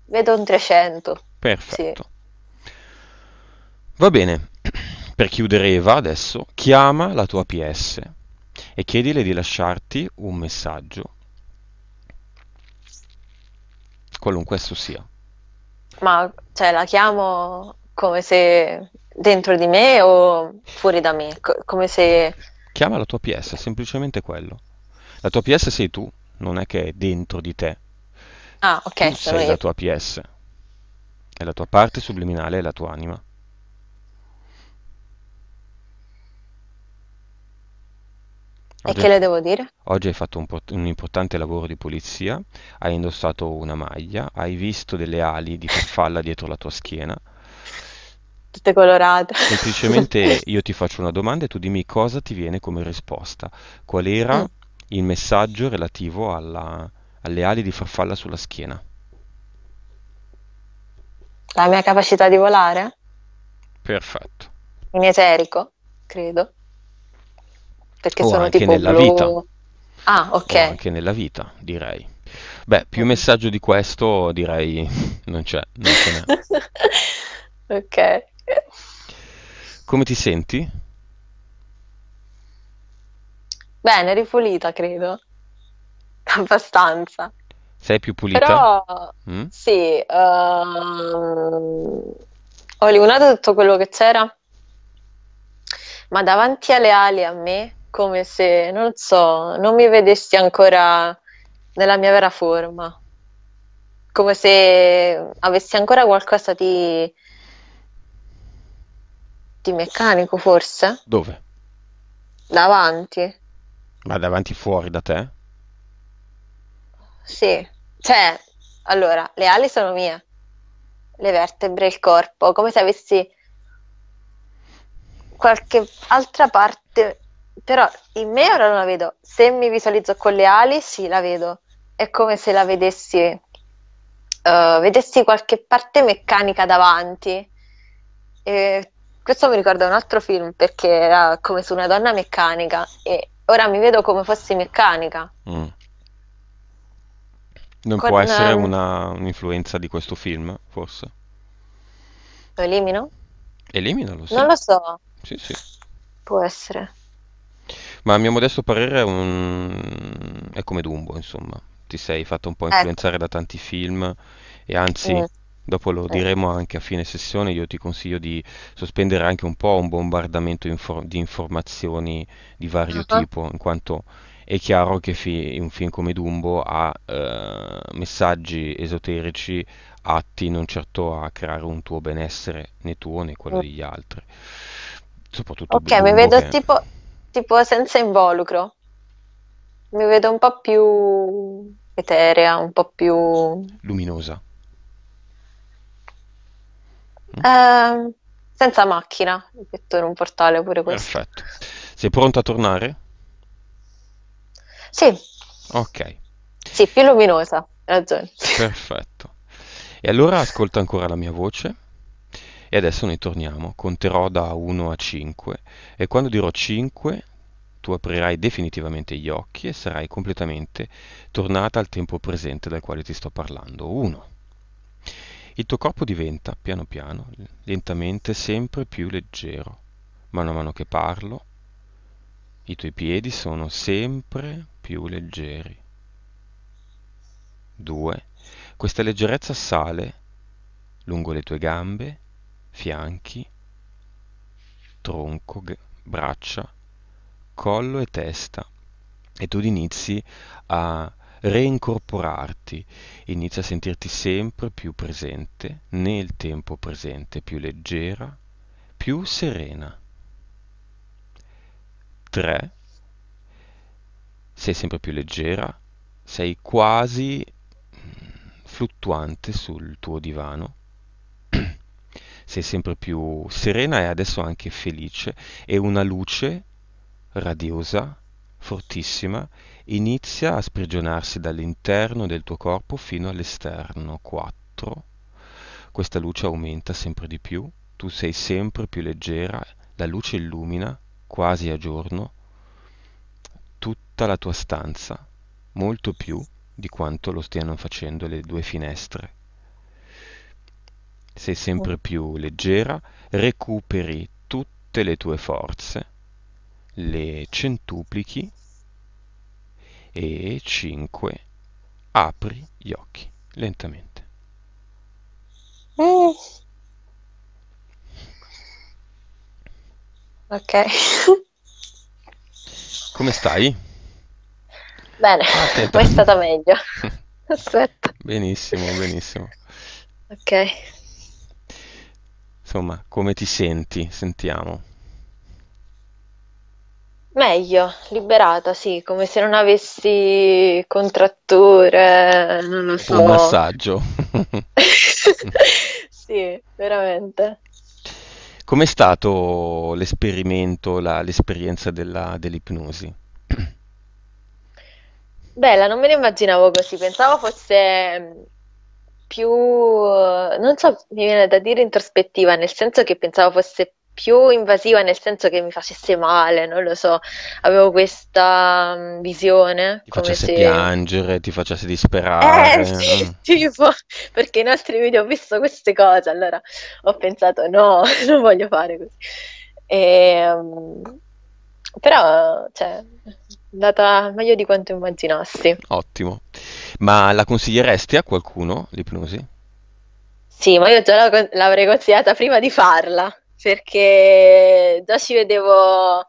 vedo un 300. Perfetto. Sì. Va bene, per chiudere Eva adesso, chiama la tua PS e chiedile di lasciarti un messaggio. Qualunque esso sia. Ma cioè, la chiamo come se dentro di me o fuori da me, Co- come se... Chiama la tua PS, semplicemente quello. La tua PS sei tu, non è che è dentro di te. Ah, ok. Tu sei io. la tua PS. È la tua parte subliminale, è la tua anima. Oggi e che le devo dire? Oggi hai fatto un, un, importante lavoro di pulizia, hai indossato una maglia, hai visto delle ali di farfalla dietro la tua schiena, tutte colorate. Semplicemente io ti faccio una domanda e tu dimmi cosa ti viene come risposta. Qual era mm. il messaggio relativo alla, alle ali di farfalla sulla schiena? La mia capacità di volare? Perfetto. In eterico, credo. Perché o sono anche tipo nella blu... vita. Ah, ok. O anche nella vita, direi. Beh, più messaggio di questo direi non c'è. Non ce n'è. ok. Come ti senti? Bene, ripulita, credo. Abbastanza. Sei più pulita? Però Mm? sì, ehm, ho eliminato tutto quello che c'era, ma davanti alle ali a me, come se, non so, non mi vedessi ancora nella mia vera forma, come se avessi ancora qualcosa di di meccanico, forse? Dove? Davanti. Ma davanti fuori da te? Sì. Cioè, allora, le ali sono mie, le vertebre, il corpo, come se avessi qualche altra parte, però in me ora non la vedo. Se mi visualizzo con le ali, sì, la vedo. È come se la vedessi Uh, vedessi qualche parte meccanica davanti, eh, questo mi ricorda un altro film perché era come su una donna meccanica e ora mi vedo come fossi meccanica. Mm. Non Con, può essere ehm, una, un'influenza di questo film, forse? Lo elimino? lo so. Non lo so. Sì, sì. Può essere. Ma a mio modesto parere è, un... è come Dumbo, insomma. Ti sei fatto un po' ecco. influenzare ecco. da tanti film e anzi... Mm Dopo lo eh. diremo anche a fine sessione, io ti consiglio di sospendere anche un po' un bombardamento infor- di informazioni di vario uh-huh. tipo, in quanto è chiaro che fi- un film come Dumbo ha eh, messaggi esoterici atti non certo a creare un tuo benessere, né tuo né quello eh. degli altri. Soprattutto Ok, Dumbo mi vedo che... tipo, tipo senza involucro, mi vedo un po' più eterea, un po' più... Luminosa. Eh, senza macchina, ho in un portale pure questo. Perfetto. Sei pronta a tornare? Sì. Ok. Sì, più luminosa, hai ragione. Perfetto. E allora ascolta ancora la mia voce. E adesso noi torniamo. Conterò da 1 a 5 e quando dirò 5 tu aprirai definitivamente gli occhi e sarai completamente tornata al tempo presente dal quale ti sto parlando. 1. Il tuo corpo diventa, piano piano, lentamente sempre più leggero. Mano a mano che parlo, i tuoi piedi sono sempre più leggeri. 2. Questa leggerezza sale lungo le tue gambe, fianchi, tronco, braccia, collo e testa e tu inizi a reincorporarti, inizia a sentirti sempre più presente, nel tempo presente, più leggera, più serena. 3. Sei sempre più leggera, sei quasi mm, fluttuante sul tuo divano, sei sempre più serena e adesso anche felice e una luce radiosa, fortissima inizia a sprigionarsi dall'interno del tuo corpo fino all'esterno. 4. Questa luce aumenta sempre di più, tu sei sempre più leggera, la luce illumina quasi a giorno tutta la tua stanza, molto più di quanto lo stiano facendo le due finestre. Sei sempre più leggera, recuperi tutte le tue forze, le centuplichi e 5 apri gli occhi lentamente. Mm. Ok. Come stai? Bene, ah, Attenta. poi è stata meglio. Aspetta. Benissimo, benissimo. Ok. Insomma, come ti senti? Sentiamo. Meglio, liberata, sì, come se non avessi contratture, non lo so. Un massaggio. sì, veramente. Com'è stato l'esperimento, la, l'esperienza della, dell'ipnosi? Bella, non me ne immaginavo così, pensavo fosse mm, più, non so, mi viene da dire introspettiva, nel senso che pensavo fosse più più invasiva nel senso che mi facesse male, non lo so, avevo questa um, visione. Ti facesse se... piangere, ti facesse disperare. Eh sì, eh. tipo, perché in altri video ho visto queste cose, allora ho pensato no, non voglio fare così. E, um, però, cioè, è andata meglio di quanto immaginassi. Ottimo. Ma la consiglieresti a qualcuno l'ipnosi? Sì, ma io già l'avrei consigliata prima di farla perché già ci vedevo,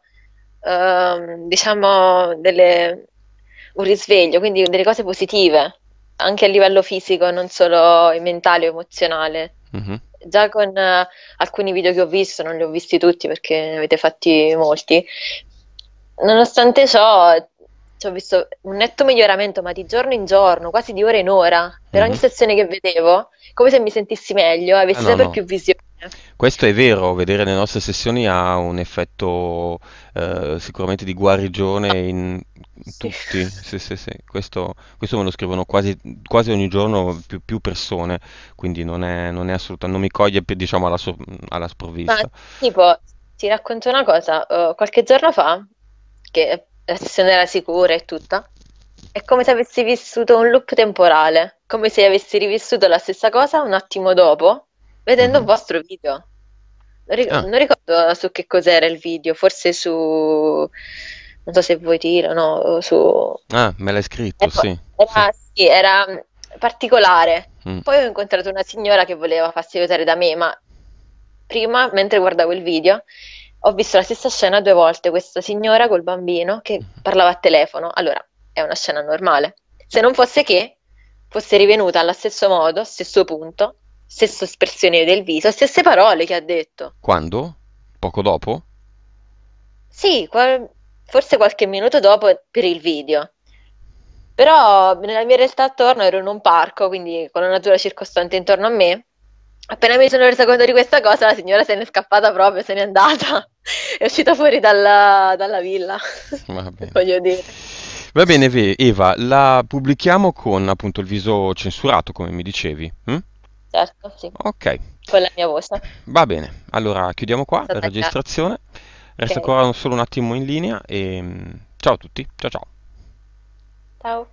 ehm, diciamo, delle, un risveglio, quindi delle cose positive, anche a livello fisico, non solo mentale o emozionale. Mm-hmm. Già con eh, alcuni video che ho visto, non li ho visti tutti perché ne avete fatti molti, nonostante ciò ho visto un netto miglioramento, ma di giorno in giorno, quasi di ora in ora, per mm-hmm. ogni sessione che vedevo, come se mi sentissi meglio, avessi ah, no, sempre no. più visione. Questo è vero, vedere le nostre sessioni ha un effetto eh, sicuramente di guarigione ah. in tutti. Sì, sì, sì. Questo, questo me lo scrivono quasi, quasi ogni giorno più, più persone, quindi non è, non è assoluta, non mi coglie per- diciamo alla, sor- alla Ma sprovvista. tipo, ti racconto una cosa, eh, qualche giorno fa, che la sessione era sicura e tutta, è come se avessi vissuto un loop temporale, come se avessi rivissuto la stessa cosa un attimo dopo, vedendo mm. il vostro video. Non, ric- ah. non, ricordo eh, su che cos'era il video, forse su... non so se vuoi dire, no, su... Ah, me l'hai scritto, era, sì. Era, sì. Era, mm, particolare. Mm. Poi ho incontrato una signora che voleva farsi aiutare da me, ma prima, mentre guardavo il video, ho visto la stessa scena due volte, questa signora col bambino che mm. parlava a telefono. Allora, è una scena normale. Se non fosse che fosse rivenuta allo stesso modo, stesso punto, stessa espressione del viso, stesse parole che ha detto. Quando? Poco dopo? Sì, qual- forse qualche minuto dopo per il video. Però nella mia realtà attorno ero in un parco, quindi con la natura circostante intorno a me. Appena mi sono resa conto di questa cosa, la signora se n'è scappata proprio, se n'è andata. è uscita fuori dalla, dalla villa. Voglio dire. Va bene, Eva, la pubblichiamo con appunto il viso censurato, come mi dicevi. Hm? Certo, sì. Ok. Con la mia voce. Va bene, allora chiudiamo qua la registrazione. Resto ancora solo un attimo in linea e mm, ciao a tutti, ciao ciao. Ciao.